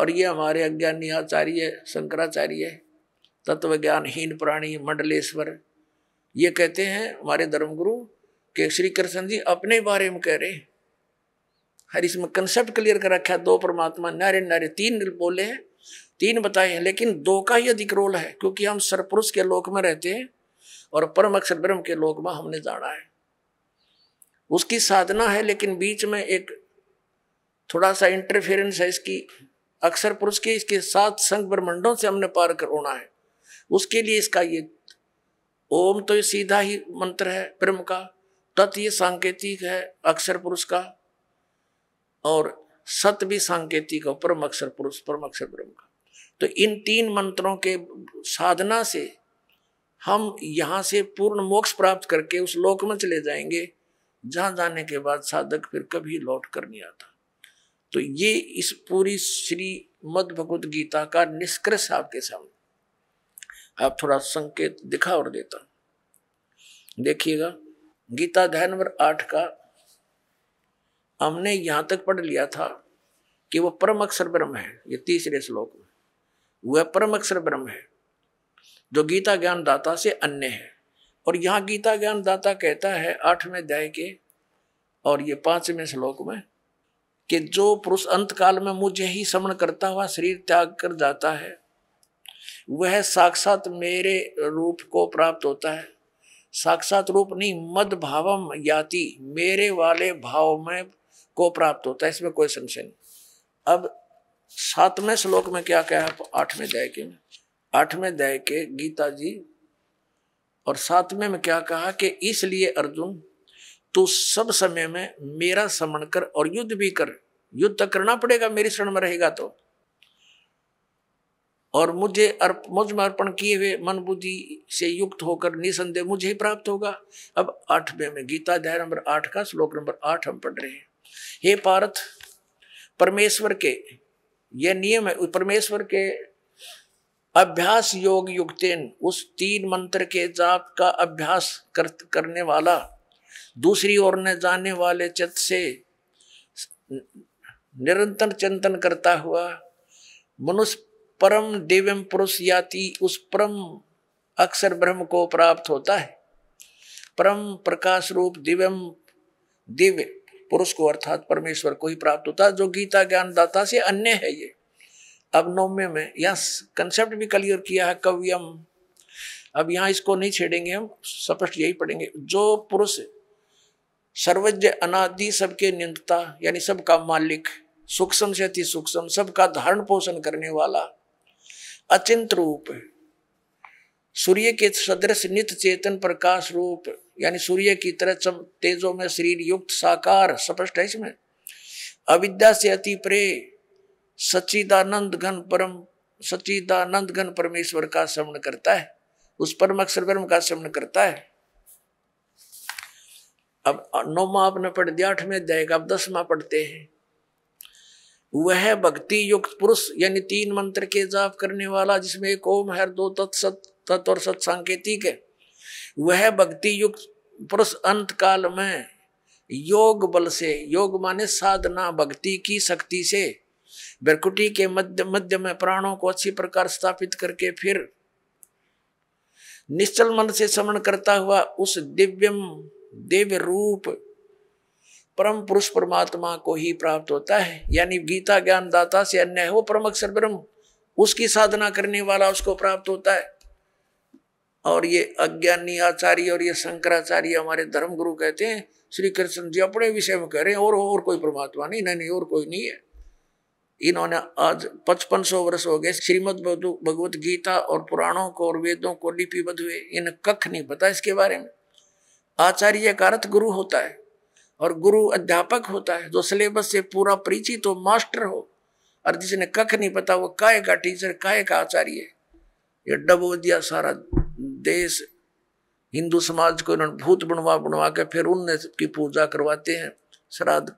और ये हमारे अज्ञानी आचार्य शंकराचार्य है तत्व हीन प्राणी मंडलेश्वर ये कहते हैं हमारे धर्मगुरु के श्री कृष्ण जी अपने बारे में कह रहे हैं हर इसमें कंसेप्ट क्लियर कर रखा है दो परमात्मा नारे नारे तीन बोले हैं तीन बताए हैं लेकिन दो का ही अधिक रोल है क्योंकि हम सरपुरुष के लोक में रहते हैं और परम अक्षर ब्रह्म के लोक में हमने जाना है उसकी साधना है लेकिन बीच में एक थोड़ा सा इंटरफेरेंस है इसकी अक्षर पुरुष के इसके साथ संग ब्रह्मंडों से हमने पार कर है उसके लिए इसका ये ओम तो ये सीधा ही मंत्र है ब्रह्म का तत् ये सांकेतिक है अक्षर पुरुष का और सत भी सांकेतिक है परम अक्षर पुरुष परम अक्षर ब्रह्म का तो इन तीन मंत्रों के साधना से हम यहाँ से पूर्ण मोक्ष प्राप्त करके उस लोक में चले जाएंगे जहाँ जाने के बाद साधक फिर कभी लौट कर नहीं आता तो ये इस पूरी श्री मद भगवत गीता का निष्कर्ष आपके सामने आप थोड़ा संकेत दिखा और देता देखिएगा गीता अध्याय नंबर आठ का हमने यहाँ तक पढ़ लिया था कि वह परम अक्षर ब्रह्म है ये तीसरे श्लोक में वह परम अक्षर ब्रह्म है जो गीता ज्ञान दाता से अन्य है और यहाँ गीता ज्ञान दाता कहता है आठवें अध्याय के और ये पांचवें श्लोक में कि जो पुरुष अंत काल में मुझे ही समण करता हुआ शरीर त्याग कर जाता है वह साक्षात मेरे रूप को प्राप्त होता है साक्षात रूप नहीं मद भावम याति मेरे वाले भाव में को प्राप्त होता है इसमें कोई संशय नहीं अब सातवें श्लोक में क्या क्या है आठवें दया के में आठवें दया के गीता जी और सातवें में क्या कहा कि इसलिए अर्जुन तू सब समय में मेरा श्रमण कर और युद्ध भी कर युद्ध करना पड़ेगा मेरी शरण में रहेगा तो और मुझे अर्प मुझ में अर्पण किए हुए मन बुद्धि से युक्त होकर निसंदेह मुझे ही प्राप्त होगा अब आठवें में गीता अध्याय नंबर आठ का श्लोक नंबर आठ हम पढ़ रहे हैं हे पार्थ परमेश्वर के यह नियम है परमेश्वर के अभ्यास योग युक्तेन उस तीन मंत्र के जाप का अभ्यास कर, करने वाला दूसरी ओर न जाने वाले चित से निरंतर चिंतन करता हुआ मनुष्य परम दिव्यम पुरुष याति उस परम अक्षर ब्रह्म को प्राप्त होता है परम प्रकाश रूप दिव्यम दिव्य पुरुष को अर्थात परमेश्वर को ही प्राप्त होता है जो गीता ज्ञानदाता से अन्य है ये अब नौमे में यह कंसेप्ट भी क्लियर किया है कव्यम अब यहाँ इसको नहीं छेड़ेंगे हम स्पष्ट यही पढ़ेंगे जो पुरुष सर्वज्ञ अनादि सबके निंदता यानी सबका मालिक सूक्ष्म से अति सूक्ष्म सबका धारण पोषण करने वाला अचिंत रूप सूर्य के सदृश नित चेतन प्रकाश रूप यानी सूर्य की तरह सब तेजों में शरीर युक्त साकार स्पष्ट है इसमें अविद्या से अति प्रे सचिदानंद घन परम सचिदानंद घन परमेश्वर का श्रवण करता है उस परम अक्षर ब्रह्म का श्रवण करता है अब नौमा आपने पढ़ दिया आठवें अध्याय का अब दसवा पढ़ते हैं वह भक्ति युक्त पुरुष यानी तीन मंत्र के जाप करने वाला जिसमें एक ओम है दो तत् सत तत् और सत सांकेतिक है वह भक्ति युक्त पुरुष अंत काल में योग बल से योग माने साधना भक्ति की शक्ति से बरकुटी के मध्य मध्य में प्राणों को अच्छी प्रकार स्थापित करके फिर निश्चल मन से श्रमण करता हुआ उस दिव्यम दिव्य रूप परम पुरुष परमात्मा को ही प्राप्त होता है यानी गीता ज्ञान दाता से अन्य है वो परम अक्षर ब्रह्म उसकी साधना करने वाला उसको प्राप्त होता है और ये अज्ञानी आचार्य और ये शंकराचार्य हमारे धर्म गुरु कहते हैं श्री कृष्ण जी अपने विषय में कह रहे हैं और और कोई परमात्मा नहीं नहीं और कोई नहीं है इन्होंने आज पचपन सौ वर्ष हो गए श्रीमद भगवत गीता और पुराणों को और वेदों को लिपिबद्ध हुए इन्हें कख नहीं पता इसके बारे में आचार्य का अर्थ गुरु होता है और गुरु अध्यापक होता है जो सिलेबस से पूरा परिचित हो मास्टर हो और जिसने कख नहीं पता वो काय का टीचर काय का आचार्य है ये डबो दिया सारा देश हिंदू समाज को इन्होंने भूत बनवा बनवा के फिर उन की पूजा करवाते हैं श्राद्ध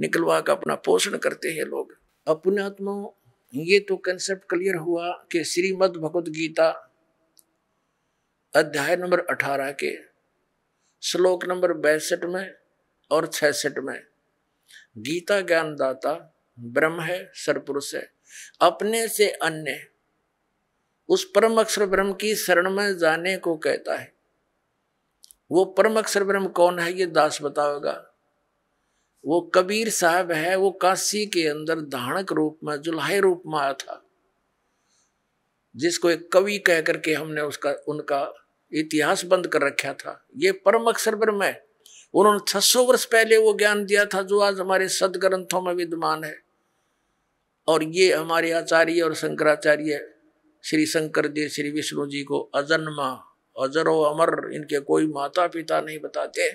निकलवा कर अपना पोषण करते हैं लोग अपने आत्मा ये तो कंसेप्ट क्लियर हुआ कि श्रीमद भगवद गीता अध्याय नंबर अठारह के श्लोक नंबर बैसठ में और छसठ में गीता ज्ञानदाता ब्रह्म है सरपुरुष है अपने से अन्य उस परम अक्षर ब्रह्म की शरण में जाने को कहता है वो परम अक्षर ब्रह्म कौन है ये दास बताएगा वो कबीर साहब है वो काशी के अंदर धाणक रूप में जुलाहे रूप में आया था जिसको एक कवि कह करके हमने उसका उनका इतिहास बंद कर रखा था ये परम अक्षर ब्रह्म है उन्होंने 600 वर्ष पहले वो ज्ञान दिया था जो आज हमारे सदग्रंथों में विद्यमान है और ये हमारे आचार्य और शंकराचार्य श्री शंकर देव श्री विष्णु जी को अजन्मा अजरो अमर इनके कोई माता पिता नहीं बताते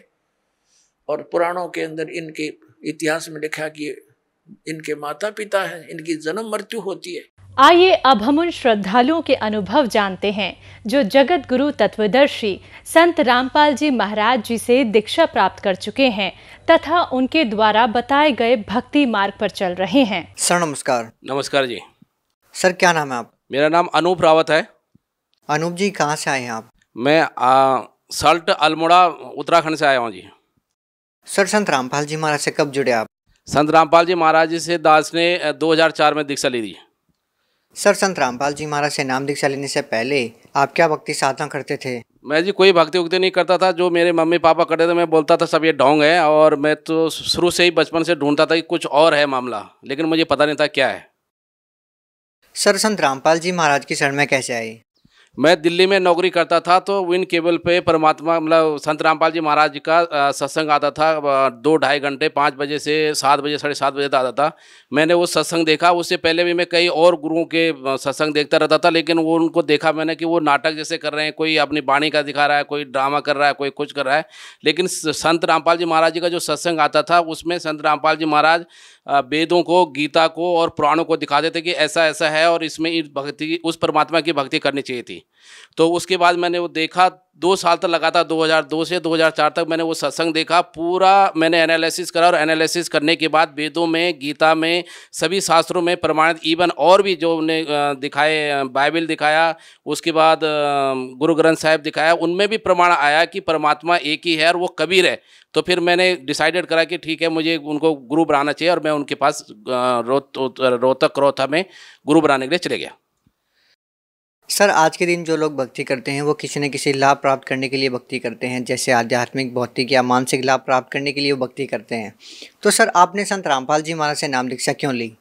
और पुराणों के अंदर इनके इतिहास में लिखा कि इनके माता पिता हैं इनकी जन्म मृत्यु होती है आइए अब हम उन श्रद्धालुओं के अनुभव जानते हैं जो जगत गुरु तत्वदर्शी संत रामपाल जी महाराज जी से दीक्षा प्राप्त कर चुके हैं तथा उनके द्वारा बताए गए भक्ति मार्ग पर चल रहे हैं सर नमस्कार नमस्कार जी सर क्या नाम है आप मेरा नाम अनूप रावत है अनूप जी कहाँ से आए हैं आप मैं आ, सल्ट अल्मोड़ा उत्तराखंड से आया हूँ जी सर संत रामपाल जी महाराज से कब जुड़े आप संत रामपाल जी महाराज जी से दास ने 2004 में दीक्षा ली दी सर संत रामपाल जी महाराज से नाम दीक्षा लेने से पहले आप क्या भक्ति साधना करते थे मैं जी कोई भक्ति उक्ति नहीं करता था जो मेरे मम्मी पापा करते थे मैं बोलता था सब ये ढोंग है और मैं तो शुरू से ही बचपन से ढूंढता था कि कुछ और है मामला लेकिन मुझे पता नहीं था क्या है सर संत रामपाल जी महाराज की शरण में कैसे आई मैं दिल्ली में नौकरी करता था तो विन केबल पे परमात्मा मतलब संत रामपाल जी महाराज जी का सत्संग आता था दो ढाई घंटे पाँच बजे से सात बजे साढ़े सात बजे तक आता था मैंने वो सत्संग देखा उससे पहले भी मैं कई और गुरुओं के सत्संग देखता रहता था लेकिन वो उनको देखा मैंने कि वो नाटक जैसे कर रहे हैं कोई अपनी बाणी का दिखा रहा है कोई ड्रामा कर रहा है कोई कुछ कर रहा है लेकिन संत रामपाल जी महाराज जी का जो सत्संग आता था उसमें संत रामपाल जी महाराज वेदों को गीता को और पुराणों को दिखाते थे कि ऐसा ऐसा है और इसमें भक्ति उस परमात्मा की भक्ति करनी चाहिए थी तो उसके बाद मैंने वो देखा दो साल तक लगातार 2002 से 2004 तक मैंने वो सत्संग देखा पूरा मैंने एनालिसिस करा और एनालिसिस करने के बाद वेदों में गीता में सभी शास्त्रों में प्रमाणित इवन और भी जो उन्हें दिखाए बाइबल दिखाया उसके बाद गुरु ग्रंथ साहिब दिखाया उनमें भी प्रमाण आया कि परमात्मा एक ही है और वो कबीर है तो फिर मैंने डिसाइडेड करा कि ठीक है मुझे उनको गुरु बनाना चाहिए और मैं उनके पास रोहतक रोहता में गुरु बनाने के लिए चले गया सर आज के दिन जो लोग भक्ति करते हैं वो किसी न किसी लाभ प्राप्त करने के लिए भक्ति करते हैं जैसे आध्यात्मिक भौतिक या मानसिक लाभ प्राप्त करने के लिए वो भक्ति करते हैं तो सर आपने संत रामपाल जी महाराज से नाम दीक्षा क्यों ली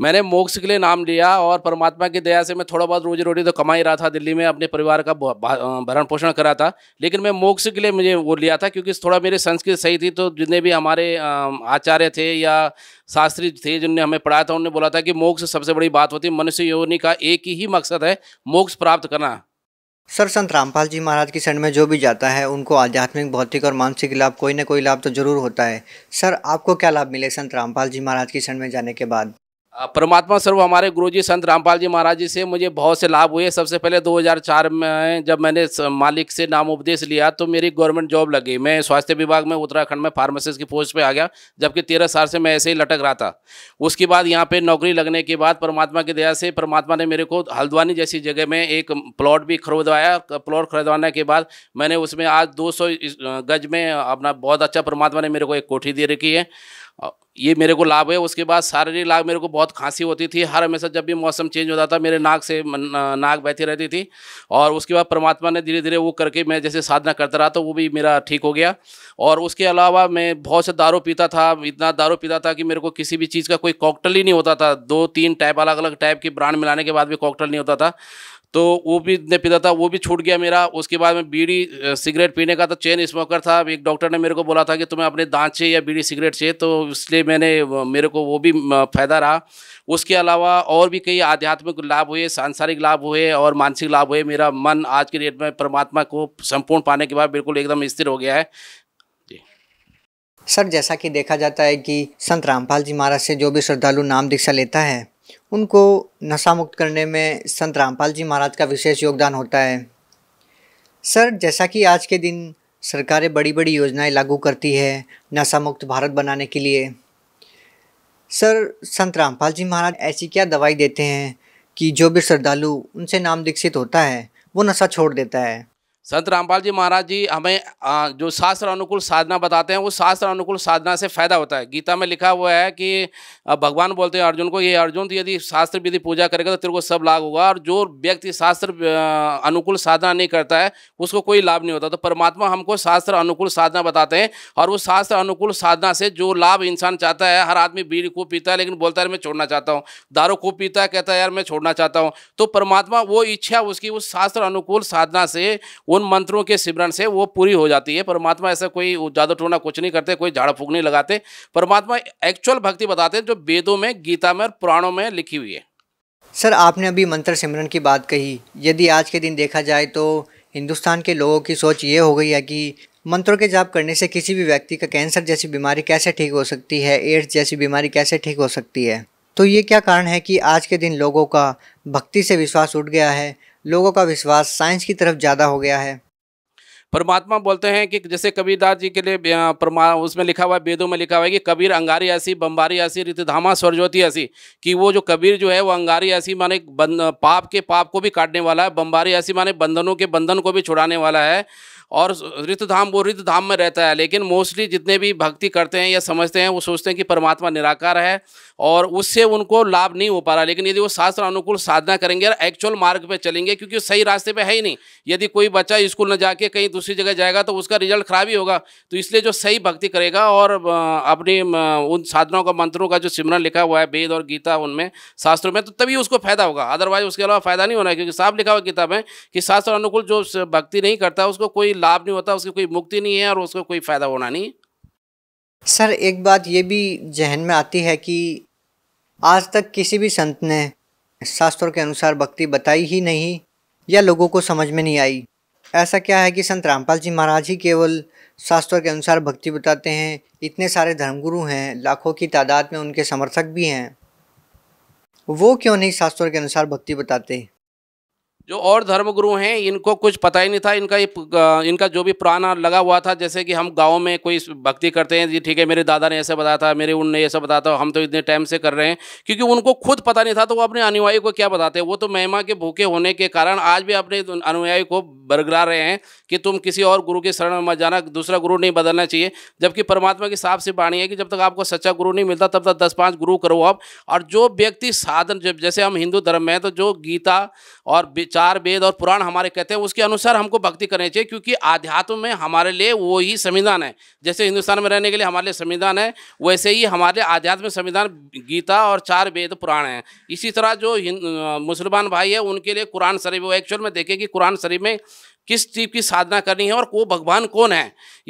मैंने मोक्ष के लिए नाम लिया और परमात्मा की दया से मैं थोड़ा बहुत रोजी रोटी तो कमा ही रहा था दिल्ली में अपने परिवार का भरण पोषण करा था लेकिन मैं मोक्ष के लिए मुझे वो लिया था क्योंकि थोड़ा मेरी संस्कृत सही थी तो जितने भी हमारे आचार्य थे या शास्त्री थे जिनने हमें पढ़ाया था उन्होंने बोला था कि मोक्ष सबसे बड़ी बात होती है मनुष्य योनि का एक ही मकसद है मोक्ष प्राप्त करना सर संत रामपाल जी महाराज की शरण में जो भी जाता है उनको आध्यात्मिक भौतिक और मानसिक लाभ कोई ना कोई लाभ तो जरूर होता है सर आपको क्या लाभ मिले संत रामपाल जी महाराज की शरण में जाने के बाद परमात्मा स्वरूप हमारे गुरुजी संत रामपाल जी महाराज जी से मुझे बहुत से लाभ हुए सबसे पहले 2004 में जब मैंने मालिक से नाम उपदेश लिया तो मेरी गवर्नमेंट जॉब लगी मैं स्वास्थ्य विभाग में उत्तराखंड में फार्मासिस्ट की पोस्ट पे आ गया जबकि तेरह साल से मैं ऐसे ही लटक रहा था उसके बाद यहाँ पर नौकरी लगने के बाद परमात्मा की दया से परमात्मा ने मेरे को हल्द्वानी जैसी जगह में एक प्लॉट भी खरीदवाया प्लॉट खरीदवाने के बाद मैंने उसमें आज दो गज में अपना बहुत अच्छा परमात्मा ने मेरे को एक कोठी दे रखी है ये मेरे को लाभ है उसके बाद शारीरिक लाभ मेरे को बहुत खांसी होती थी हर हमेशा जब भी मौसम चेंज होता था मेरे नाक से नाक बहती रहती थी और उसके बाद परमात्मा ने धीरे धीरे वो करके मैं जैसे साधना करता रहा तो वो भी मेरा ठीक हो गया और उसके अलावा मैं बहुत से दारू पीता था इतना दारू पीता था कि मेरे को किसी भी चीज़ का कोई कॉकटल ही नहीं होता था दो तीन टाइप अलग अलग टाइप के ब्रांड मिलाने के बाद भी कॉकटल नहीं होता था तो वो भी ने पीता था वो भी छूट गया मेरा उसके बाद में बीड़ी सिगरेट पीने का तो चेन स्मोकर था एक डॉक्टर ने मेरे को बोला था कि तुम्हें अपने दांत से या बीड़ी सिगरेट से तो इसलिए मैंने मेरे को वो भी फ़ायदा रहा उसके अलावा और भी कई आध्यात्मिक लाभ हुए सांसारिक लाभ हुए और मानसिक लाभ हुए मेरा मन आज के डेट में परमात्मा को संपूर्ण पाने के बाद बिल्कुल एकदम स्थिर हो गया है सर जैसा कि देखा जाता है कि संत रामपाल जी महाराज से जो भी श्रद्धालु नाम दीक्षा लेता है उनको नशा मुक्त करने में संत रामपाल जी महाराज का विशेष योगदान होता है सर जैसा कि आज के दिन सरकारें बड़ी बड़ी योजनाएं लागू करती है नशा मुक्त भारत बनाने के लिए सर संत रामपाल जी महाराज ऐसी क्या दवाई देते हैं कि जो भी श्रद्धालु उनसे नाम दीक्षित होता है वो नशा छोड़ देता है संत रामपाल जी महाराज जी हमें जो शास्त्र अनुकूल साधना बताते हैं वो शास्त्र अनुकूल साधना से फ़ायदा होता है गीता में लिखा हुआ है कि भगवान बोलते हैं अर्जुन को ये अर्जुन तो यदि शास्त्र विधि पूजा करेगा तो तेरे को सब लाभ होगा और जो व्यक्ति शास्त्र अनुकूल साधना नहीं करता है उसको कोई लाभ नहीं होता तो परमात्मा हमको शास्त्र अनुकूल साधना बताते हैं और वो शास्त्र अनुकूल साधना से जो लाभ इंसान चाहता है हर आदमी बीड़ी खूब पीता है लेकिन बोलता है मैं छोड़ना चाहता हूँ दारू खूब पीता है कहता है यार मैं छोड़ना चाहता हूँ तो परमात्मा वो इच्छा उसकी उस शास्त्र अनुकूल साधना से वो उन मंत्रों के सिमरन से वो पूरी हो जाती है परमात्मा ऐसा कोई जादू टोना कुछ नहीं करते कोई झाड़ फूक नहीं लगाते परमात्मा एक्चुअल भक्ति बताते हैं जो वेदों में गीता में और पुराणों में लिखी हुई है सर आपने अभी मंत्र सिमरन की बात कही यदि आज के दिन देखा जाए तो हिंदुस्तान के लोगों की सोच ये हो गई है कि मंत्रों के जाप करने से किसी भी व्यक्ति का कैंसर जैसी बीमारी कैसे ठीक हो सकती है एड्स जैसी बीमारी कैसे ठीक हो सकती है तो ये क्या कारण है कि आज के दिन लोगों का भक्ति से विश्वास उठ गया है लोगों का विश्वास साइंस की तरफ ज़्यादा हो गया है परमात्मा बोलते हैं कि जैसे कबीरदास जी के लिए परमा उसमें लिखा हुआ है वेदों में लिखा हुआ है कि कबीर अंगारी ऐसी बम्बारी ऐसी रितधामा स्वरज्योति ऐसी कि वो जो कबीर जो है वो अंगारी ऐसी माने पाप के पाप को भी काटने वाला है बम्बारी ऐसी माने बंधनों के बंधन को भी छुड़ाने वाला है और धाम वो ऋतुधाम में रहता है लेकिन मोस्टली जितने भी भक्ति करते हैं या समझते हैं वो सोचते हैं कि परमात्मा निराकार है और उससे उनको लाभ नहीं हो पा रहा लेकिन यदि वो शास्त्र अनुकूल साधना करेंगे और एक्चुअल मार्ग पर चलेंगे क्योंकि सही रास्ते पर है ही नहीं यदि कोई बच्चा स्कूल न जाके कहीं दूसरी जगह जाएगा तो उसका रिजल्ट खराब ही होगा तो इसलिए जो सही भक्ति करेगा और अपनी उन साधनाओं का मंत्रों का जो सिमरन लिखा हुआ है वेद और गीता उनमें शास्त्रों में तो तभी उसको फायदा होगा अदरवाइज उसके अलावा फायदा नहीं होना है क्योंकि साफ लिखा हुआ किताब है कि शास्त्र अनुकूल जो भक्ति नहीं करता उसको कोई लाभ नहीं होता उसकी कोई मुक्ति नहीं है और उसको कोई फ़ायदा होना नहीं सर एक बात ये भी जहन में आती है कि आज तक किसी भी संत ने शास्त्रों के अनुसार भक्ति बताई ही नहीं या लोगों को समझ में नहीं आई ऐसा क्या है कि संत रामपाल जी महाराज ही केवल शास्त्रों के अनुसार भक्ति बताते हैं इतने सारे धर्मगुरु हैं लाखों की तादाद में उनके समर्थक भी हैं वो क्यों नहीं शास्त्रों के अनुसार भक्ति बताते जो और धर्मगुरु हैं इनको कुछ पता ही नहीं था इनका इनका जो भी पुराना लगा हुआ था जैसे कि हम गांव में कोई भक्ति करते हैं जी ठीक है मेरे दादा ने ऐसे बताया था मेरे उन ने ऐसा बताया था हम तो इतने टाइम से कर रहे हैं क्योंकि उनको खुद पता नहीं था तो वो अपने अनुयायी को क्या बताते हैं वो तो महिमा के भूखे होने के कारण आज भी अपने अनुयायी को बरगरा रहे हैं कि तुम किसी और गुरु की शरण में मत जाना दूसरा गुरु नहीं बदलना चाहिए जबकि परमात्मा की साफ सी बाणी है कि जब तक आपको सच्चा गुरु नहीं मिलता तब तक दस पाँच गुरु करो आप और जो व्यक्ति साधन जब जैसे हम हिंदू धर्म में हैं तो जो गीता और चार वेद और पुराण हमारे कहते हैं उसके अनुसार हमको भक्ति करनी चाहिए क्योंकि आध्यात्म में हमारे लिए वो ही संविधान है जैसे हिंदुस्तान में रहने के लिए हमारे लिए संविधान है वैसे ही हमारे आध्यात्म संविधान गीता और चार वेद पुराण हैं इसी तरह जो मुसलमान भाई है उनके लिए कुरान शरीफ वो एक्चुअल में देखें कि कुरान शरीफ में किस चीज़ की साधना करनी है और वो भगवान कौन है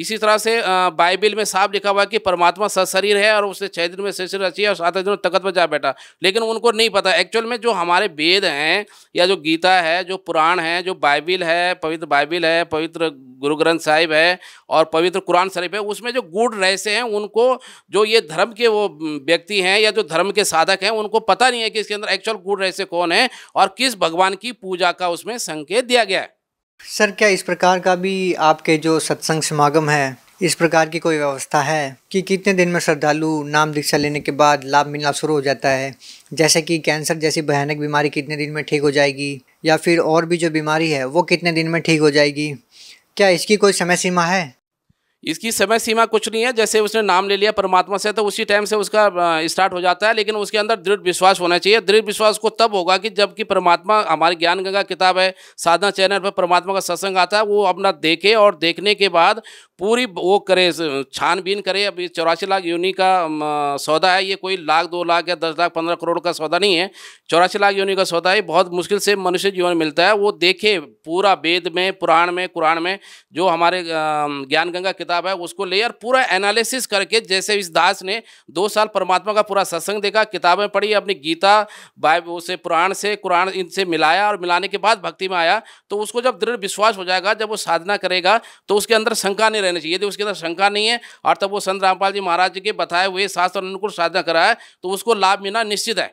इसी तरह से बाइबिल में साफ लिखा हुआ है कि परमात्मा सशरीर है और उसने छः दिन में शरीर रची है और सात दिन तकत पर जा बैठा लेकिन उनको नहीं पता एक्चुअल में जो हमारे वेद हैं या जो गीता है जो पुराण है जो बाइबिल है पवित्र बाइबिल है पवित्र गुरु ग्रंथ साहिब है और पवित्र कुरान शरीफ है उसमें जो गुड़ रहस्य हैं उनको जो ये धर्म के वो व्यक्ति हैं या जो धर्म के साधक हैं उनको पता नहीं है कि इसके अंदर एक्चुअल गुड़ रहस्य कौन है और किस भगवान की पूजा का उसमें संकेत दिया गया है सर क्या इस प्रकार का भी आपके जो सत्संग समागम है इस प्रकार की कोई व्यवस्था है कि कितने दिन में श्रद्धालु नाम दीक्षा लेने के बाद लाभ मिलना शुरू हो जाता है जैसे कि कैंसर जैसी भयानक बीमारी कितने दिन में ठीक हो जाएगी या फिर और भी जो बीमारी है वो कितने दिन में ठीक हो जाएगी क्या इसकी कोई समय सीमा है इसकी समय सीमा कुछ नहीं है जैसे उसने नाम ले लिया परमात्मा से तो उसी टाइम से उसका स्टार्ट हो जाता है लेकिन उसके अंदर दृढ़ विश्वास होना चाहिए दृढ़ विश्वास को तब होगा कि जबकि परमात्मा हमारी ज्ञान गंगा किताब है साधना चैनल पर परमात्मा का सत्संग आता है वो अपना देखे और देखने के बाद पूरी वो करे छानबीन करे अभी चौरासी लाख योनी का सौदा है ये कोई लाख दो लाख या दस लाख पंद्रह करोड़ का सौदा नहीं है चौरासी लाख योनी का सौदा है बहुत मुश्किल से मनुष्य जीवन मिलता है वो देखे पूरा वेद में पुराण में कुरान में जो हमारे ज्ञान गंगा किताब है उसको ले और पूरा एनालिसिस करके जैसे इस दास ने दो साल परमात्मा का पूरा सत्संग देखा किताबें पढ़ी अपनी गीता बाइब उसे पुराण से कुरान इनसे मिलाया और मिलाने के बाद भक्ति में आया तो उसको जब दृढ़ विश्वास हो जाएगा जब वो साधना करेगा तो उसके अंदर शंका नहीं रहना चाहिए यदि उसके अंदर शंका नहीं है और तब वो संत रामपाल जी महाराज जी के बताए हुए शास्त्र अनुकूल साधना कराए तो उसको लाभ मिलना निश्चित है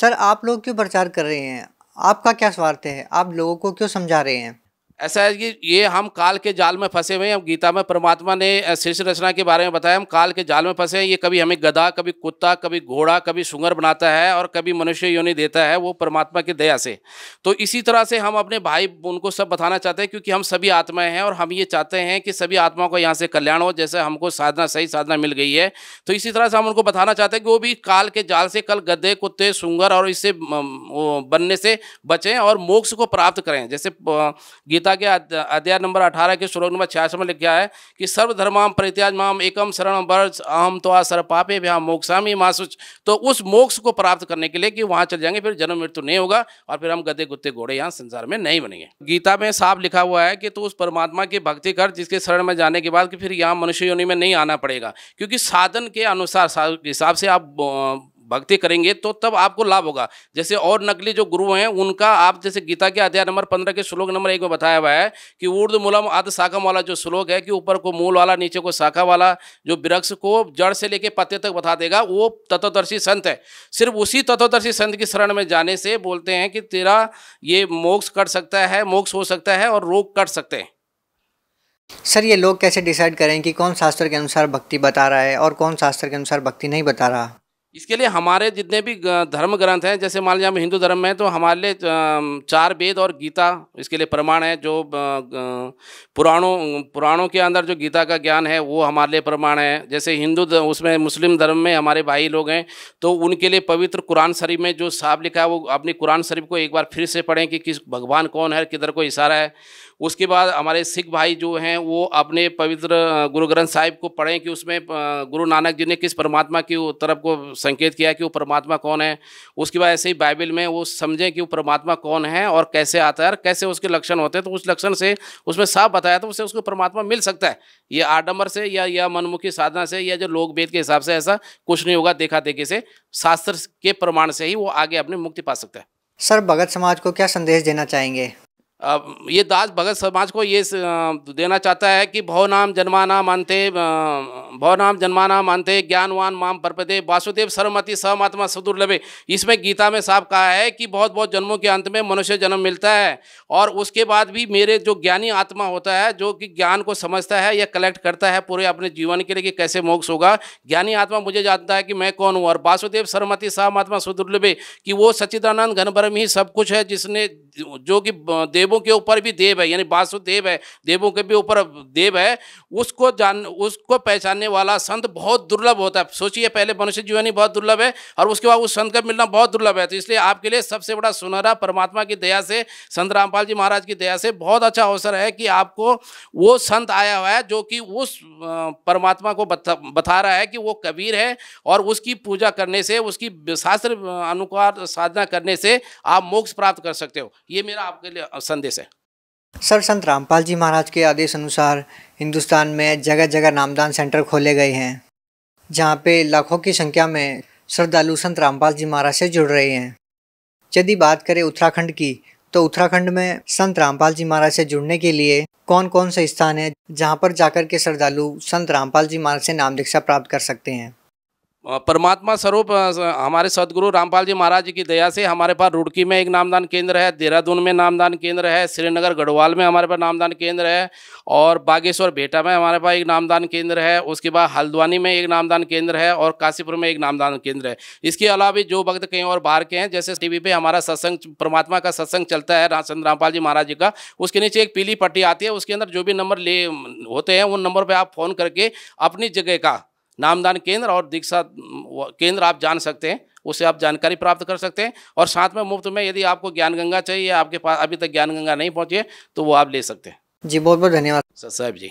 सर आप लोग क्यों प्रचार कर रहे हैं आपका क्या स्वार्थ है आप लोगों को क्यों समझा रहे हैं ऐसा है कि ये हम काल के जाल में फंसे हुए हैं गीता में परमात्मा ने शीर्ष रचना के बारे में बताया हम काल के जाल में फंसे हैं ये कभी हमें गधा कभी कुत्ता कभी घोड़ा कभी सुंगर बनाता है और कभी मनुष्य योनि देता है वो परमात्मा की दया से तो इसी तरह से हम अपने भाई उनको सब बताना चाहते हैं क्योंकि हम सभी आत्माएँ हैं और हम ये चाहते हैं कि सभी आत्माओं का यहाँ से कल्याण हो जैसे हमको साधना सही साधना मिल गई है तो इसी तरह से हम उनको बताना चाहते हैं कि वो भी काल के जाल से कल गधे कुत्ते सुंगर और इससे बनने से बचें और मोक्ष को प्राप्त करें जैसे गीता गीता के अध्याय नंबर अठारह के श्लोक नंबर छियासठ में लिखा है कि सर्वधर्माम परित्याज माम एकम शरण वर्ष अहम तो आ सर पापे भ्याम मोक्षामी मासुच तो उस मोक्ष को प्राप्त करने के लिए कि वहाँ चल जाएंगे फिर जन्म मृत्यु नहीं होगा और फिर हम गदे गुत्ते घोड़े यहाँ संसार में नहीं बनेंगे गीता में साफ लिखा हुआ है कि तो उस परमात्मा की भक्ति कर जिसके शरण में जाने के बाद कि फिर यहाँ मनुष्य योनि में नहीं आना पड़ेगा क्योंकि साधन के अनुसार हिसाब से आप भक्ति करेंगे तो तब आपको लाभ होगा जैसे और नकली जो गुरु हैं उनका आप जैसे गीता के अध्याय नंबर पंद्रह के श्लोक नंबर एक में बताया हुआ है कि ऊर्द मूलम आद शाखा वाला जो श्लोक है कि ऊपर को मूल वाला नीचे को शाखा वाला जो वृक्ष को जड़ से लेके पत्ते तक बता देगा वो तत्वदर्शी संत है सिर्फ उसी तत्वदर्शी संत की शरण में जाने से बोलते हैं कि तेरा ये मोक्ष कट सकता है मोक्ष हो सकता है और रोग कट सकते हैं सर ये लोग कैसे डिसाइड करें कि कौन शास्त्र के अनुसार भक्ति बता रहा है और कौन शास्त्र के अनुसार भक्ति नहीं बता रहा इसके लिए हमारे जितने भी धर्म ग्रंथ हैं जैसे मान लीजिए हम हिंदू धर्म में तो हमारे लिए चार वेद और गीता इसके लिए प्रमाण है जो पुराणों पुराणों के अंदर जो गीता का ज्ञान है वो हमारे लिए प्रमाण है जैसे हिंदू उसमें मुस्लिम धर्म में हमारे भाई लोग हैं तो उनके लिए पवित्र कुरान शरीफ में जो साहब लिखा है वो अपनी कुरान शरीफ को एक बार फिर से पढ़ें कि किस भगवान कौन है किधर को इशारा है उसके बाद हमारे सिख भाई जो हैं वो अपने पवित्र गुरु ग्रंथ साहिब को पढ़ें कि उसमें गुरु नानक जी ने किस परमात्मा की तरफ को संकेत किया कि वो परमात्मा कौन है उसके बाद ऐसे ही बाइबिल में वो समझें कि वो परमात्मा कौन है और कैसे आता है और कैसे उसके लक्षण होते हैं तो उस लक्षण से उसमें साफ बताया तो उससे उसको परमात्मा मिल सकता है ये आडम्बर से या या मनमुखी साधना से या जो लोक वेद के हिसाब से ऐसा कुछ नहीं होगा देखा देखी से शास्त्र के प्रमाण से ही वो आगे अपनी मुक्ति पा सकता है सर भगत समाज को क्या संदेश देना चाहेंगे ये दास भगत समाज को ये देना चाहता है कि भव नाम जन्माना मानते भव नाम जन्माना मानते ज्ञानवान माम परपदे वासुदेव सर्वमति सहमात्मा सदुर्लभे इसमें गीता में साफ कहा है कि बहुत बहुत जन्मों के अंत में मनुष्य जन्म मिलता है और उसके बाद भी मेरे जो ज्ञानी आत्मा होता है जो कि ज्ञान को समझता है या कलेक्ट करता है पूरे अपने जीवन के लिए कि कैसे मोक्ष होगा ज्ञानी आत्मा मुझे जानता है कि मैं कौन हूँ और वासुदेव सर्वमति सहमात्मा सदुर्लभे कि वो सच्चिदानंद घनभरम ही सब कुछ है जिसने जो कि देवों के ऊपर भी देव है यानी वासुदेव है देवों के भी ऊपर देव है उसको जान उसको पहचानने वाला संत बहुत दुर्लभ होता है सोचिए पहले मनुष्य जीवन ही बहुत दुर्लभ है और उसके बाद उस संत का मिलना बहुत दुर्लभ है तो इसलिए आपके लिए सबसे बड़ा सुनहरा परमात्मा की दया से संत रामपाल जी महाराज की दया से बहुत अच्छा अवसर है कि आपको वो संत आया हुआ है जो कि उस परमात्मा को बता, बता रहा है कि वो कबीर है और उसकी पूजा करने से उसकी शास्त्र अनुकार साधना करने से आप मोक्ष प्राप्त कर सकते हो ये मेरा आपके लिए संदेश है सर संत रामपाल जी महाराज के आदेश अनुसार हिंदुस्तान में जगह जगह नामदान सेंटर खोले गए हैं जहाँ पे लाखों की संख्या में श्रद्धालु संत रामपाल जी महाराज से जुड़ रहे हैं यदि बात करें उत्तराखंड की तो उत्तराखंड में संत रामपाल जी महाराज से जुड़ने के लिए कौन कौन से स्थान है जहाँ पर जाकर के श्रद्धालु संत रामपाल जी महाराज से नाम दीक्षा प्राप्त कर सकते हैं परमात्मा स्वरूप हमारे सदगुरु रामपाल जी महाराज जी की दया से हमारे पास रुड़की में एक नामदान केंद्र है देहरादून में नामदान केंद्र है श्रीनगर गढ़वाल में हमारे पास नामदान केंद्र है और बागेश्वर बेटा में हमारे पास एक नामदान केंद्र है उसके बाद हल्द्वानी में एक नामदान केंद्र है और काशीपुर में एक नामदान केंद्र है इसके अलावा भी जो भक्त कहीं और बाहर के हैं जैसे टी पे हमारा सत्संग परमात्मा का सत्संग चलता है संत रामपाल जी महाराज जी का उसके नीचे एक पीली पट्टी आती है उसके अंदर जो भी नंबर ले होते हैं उन नंबर पर आप फ़ोन करके अपनी जगह का नामदान केंद्र और दीक्षा केंद्र आप जान सकते हैं उसे आप जानकारी प्राप्त कर सकते हैं और साथ में मुफ्त में यदि आपको ज्ञान गंगा चाहिए आपके पास अभी तक ज्ञान गंगा नहीं पहुँचे है तो वो आप ले सकते हैं जी बहुत बहुत धन्यवाद सर साहब जी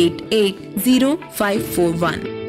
880541.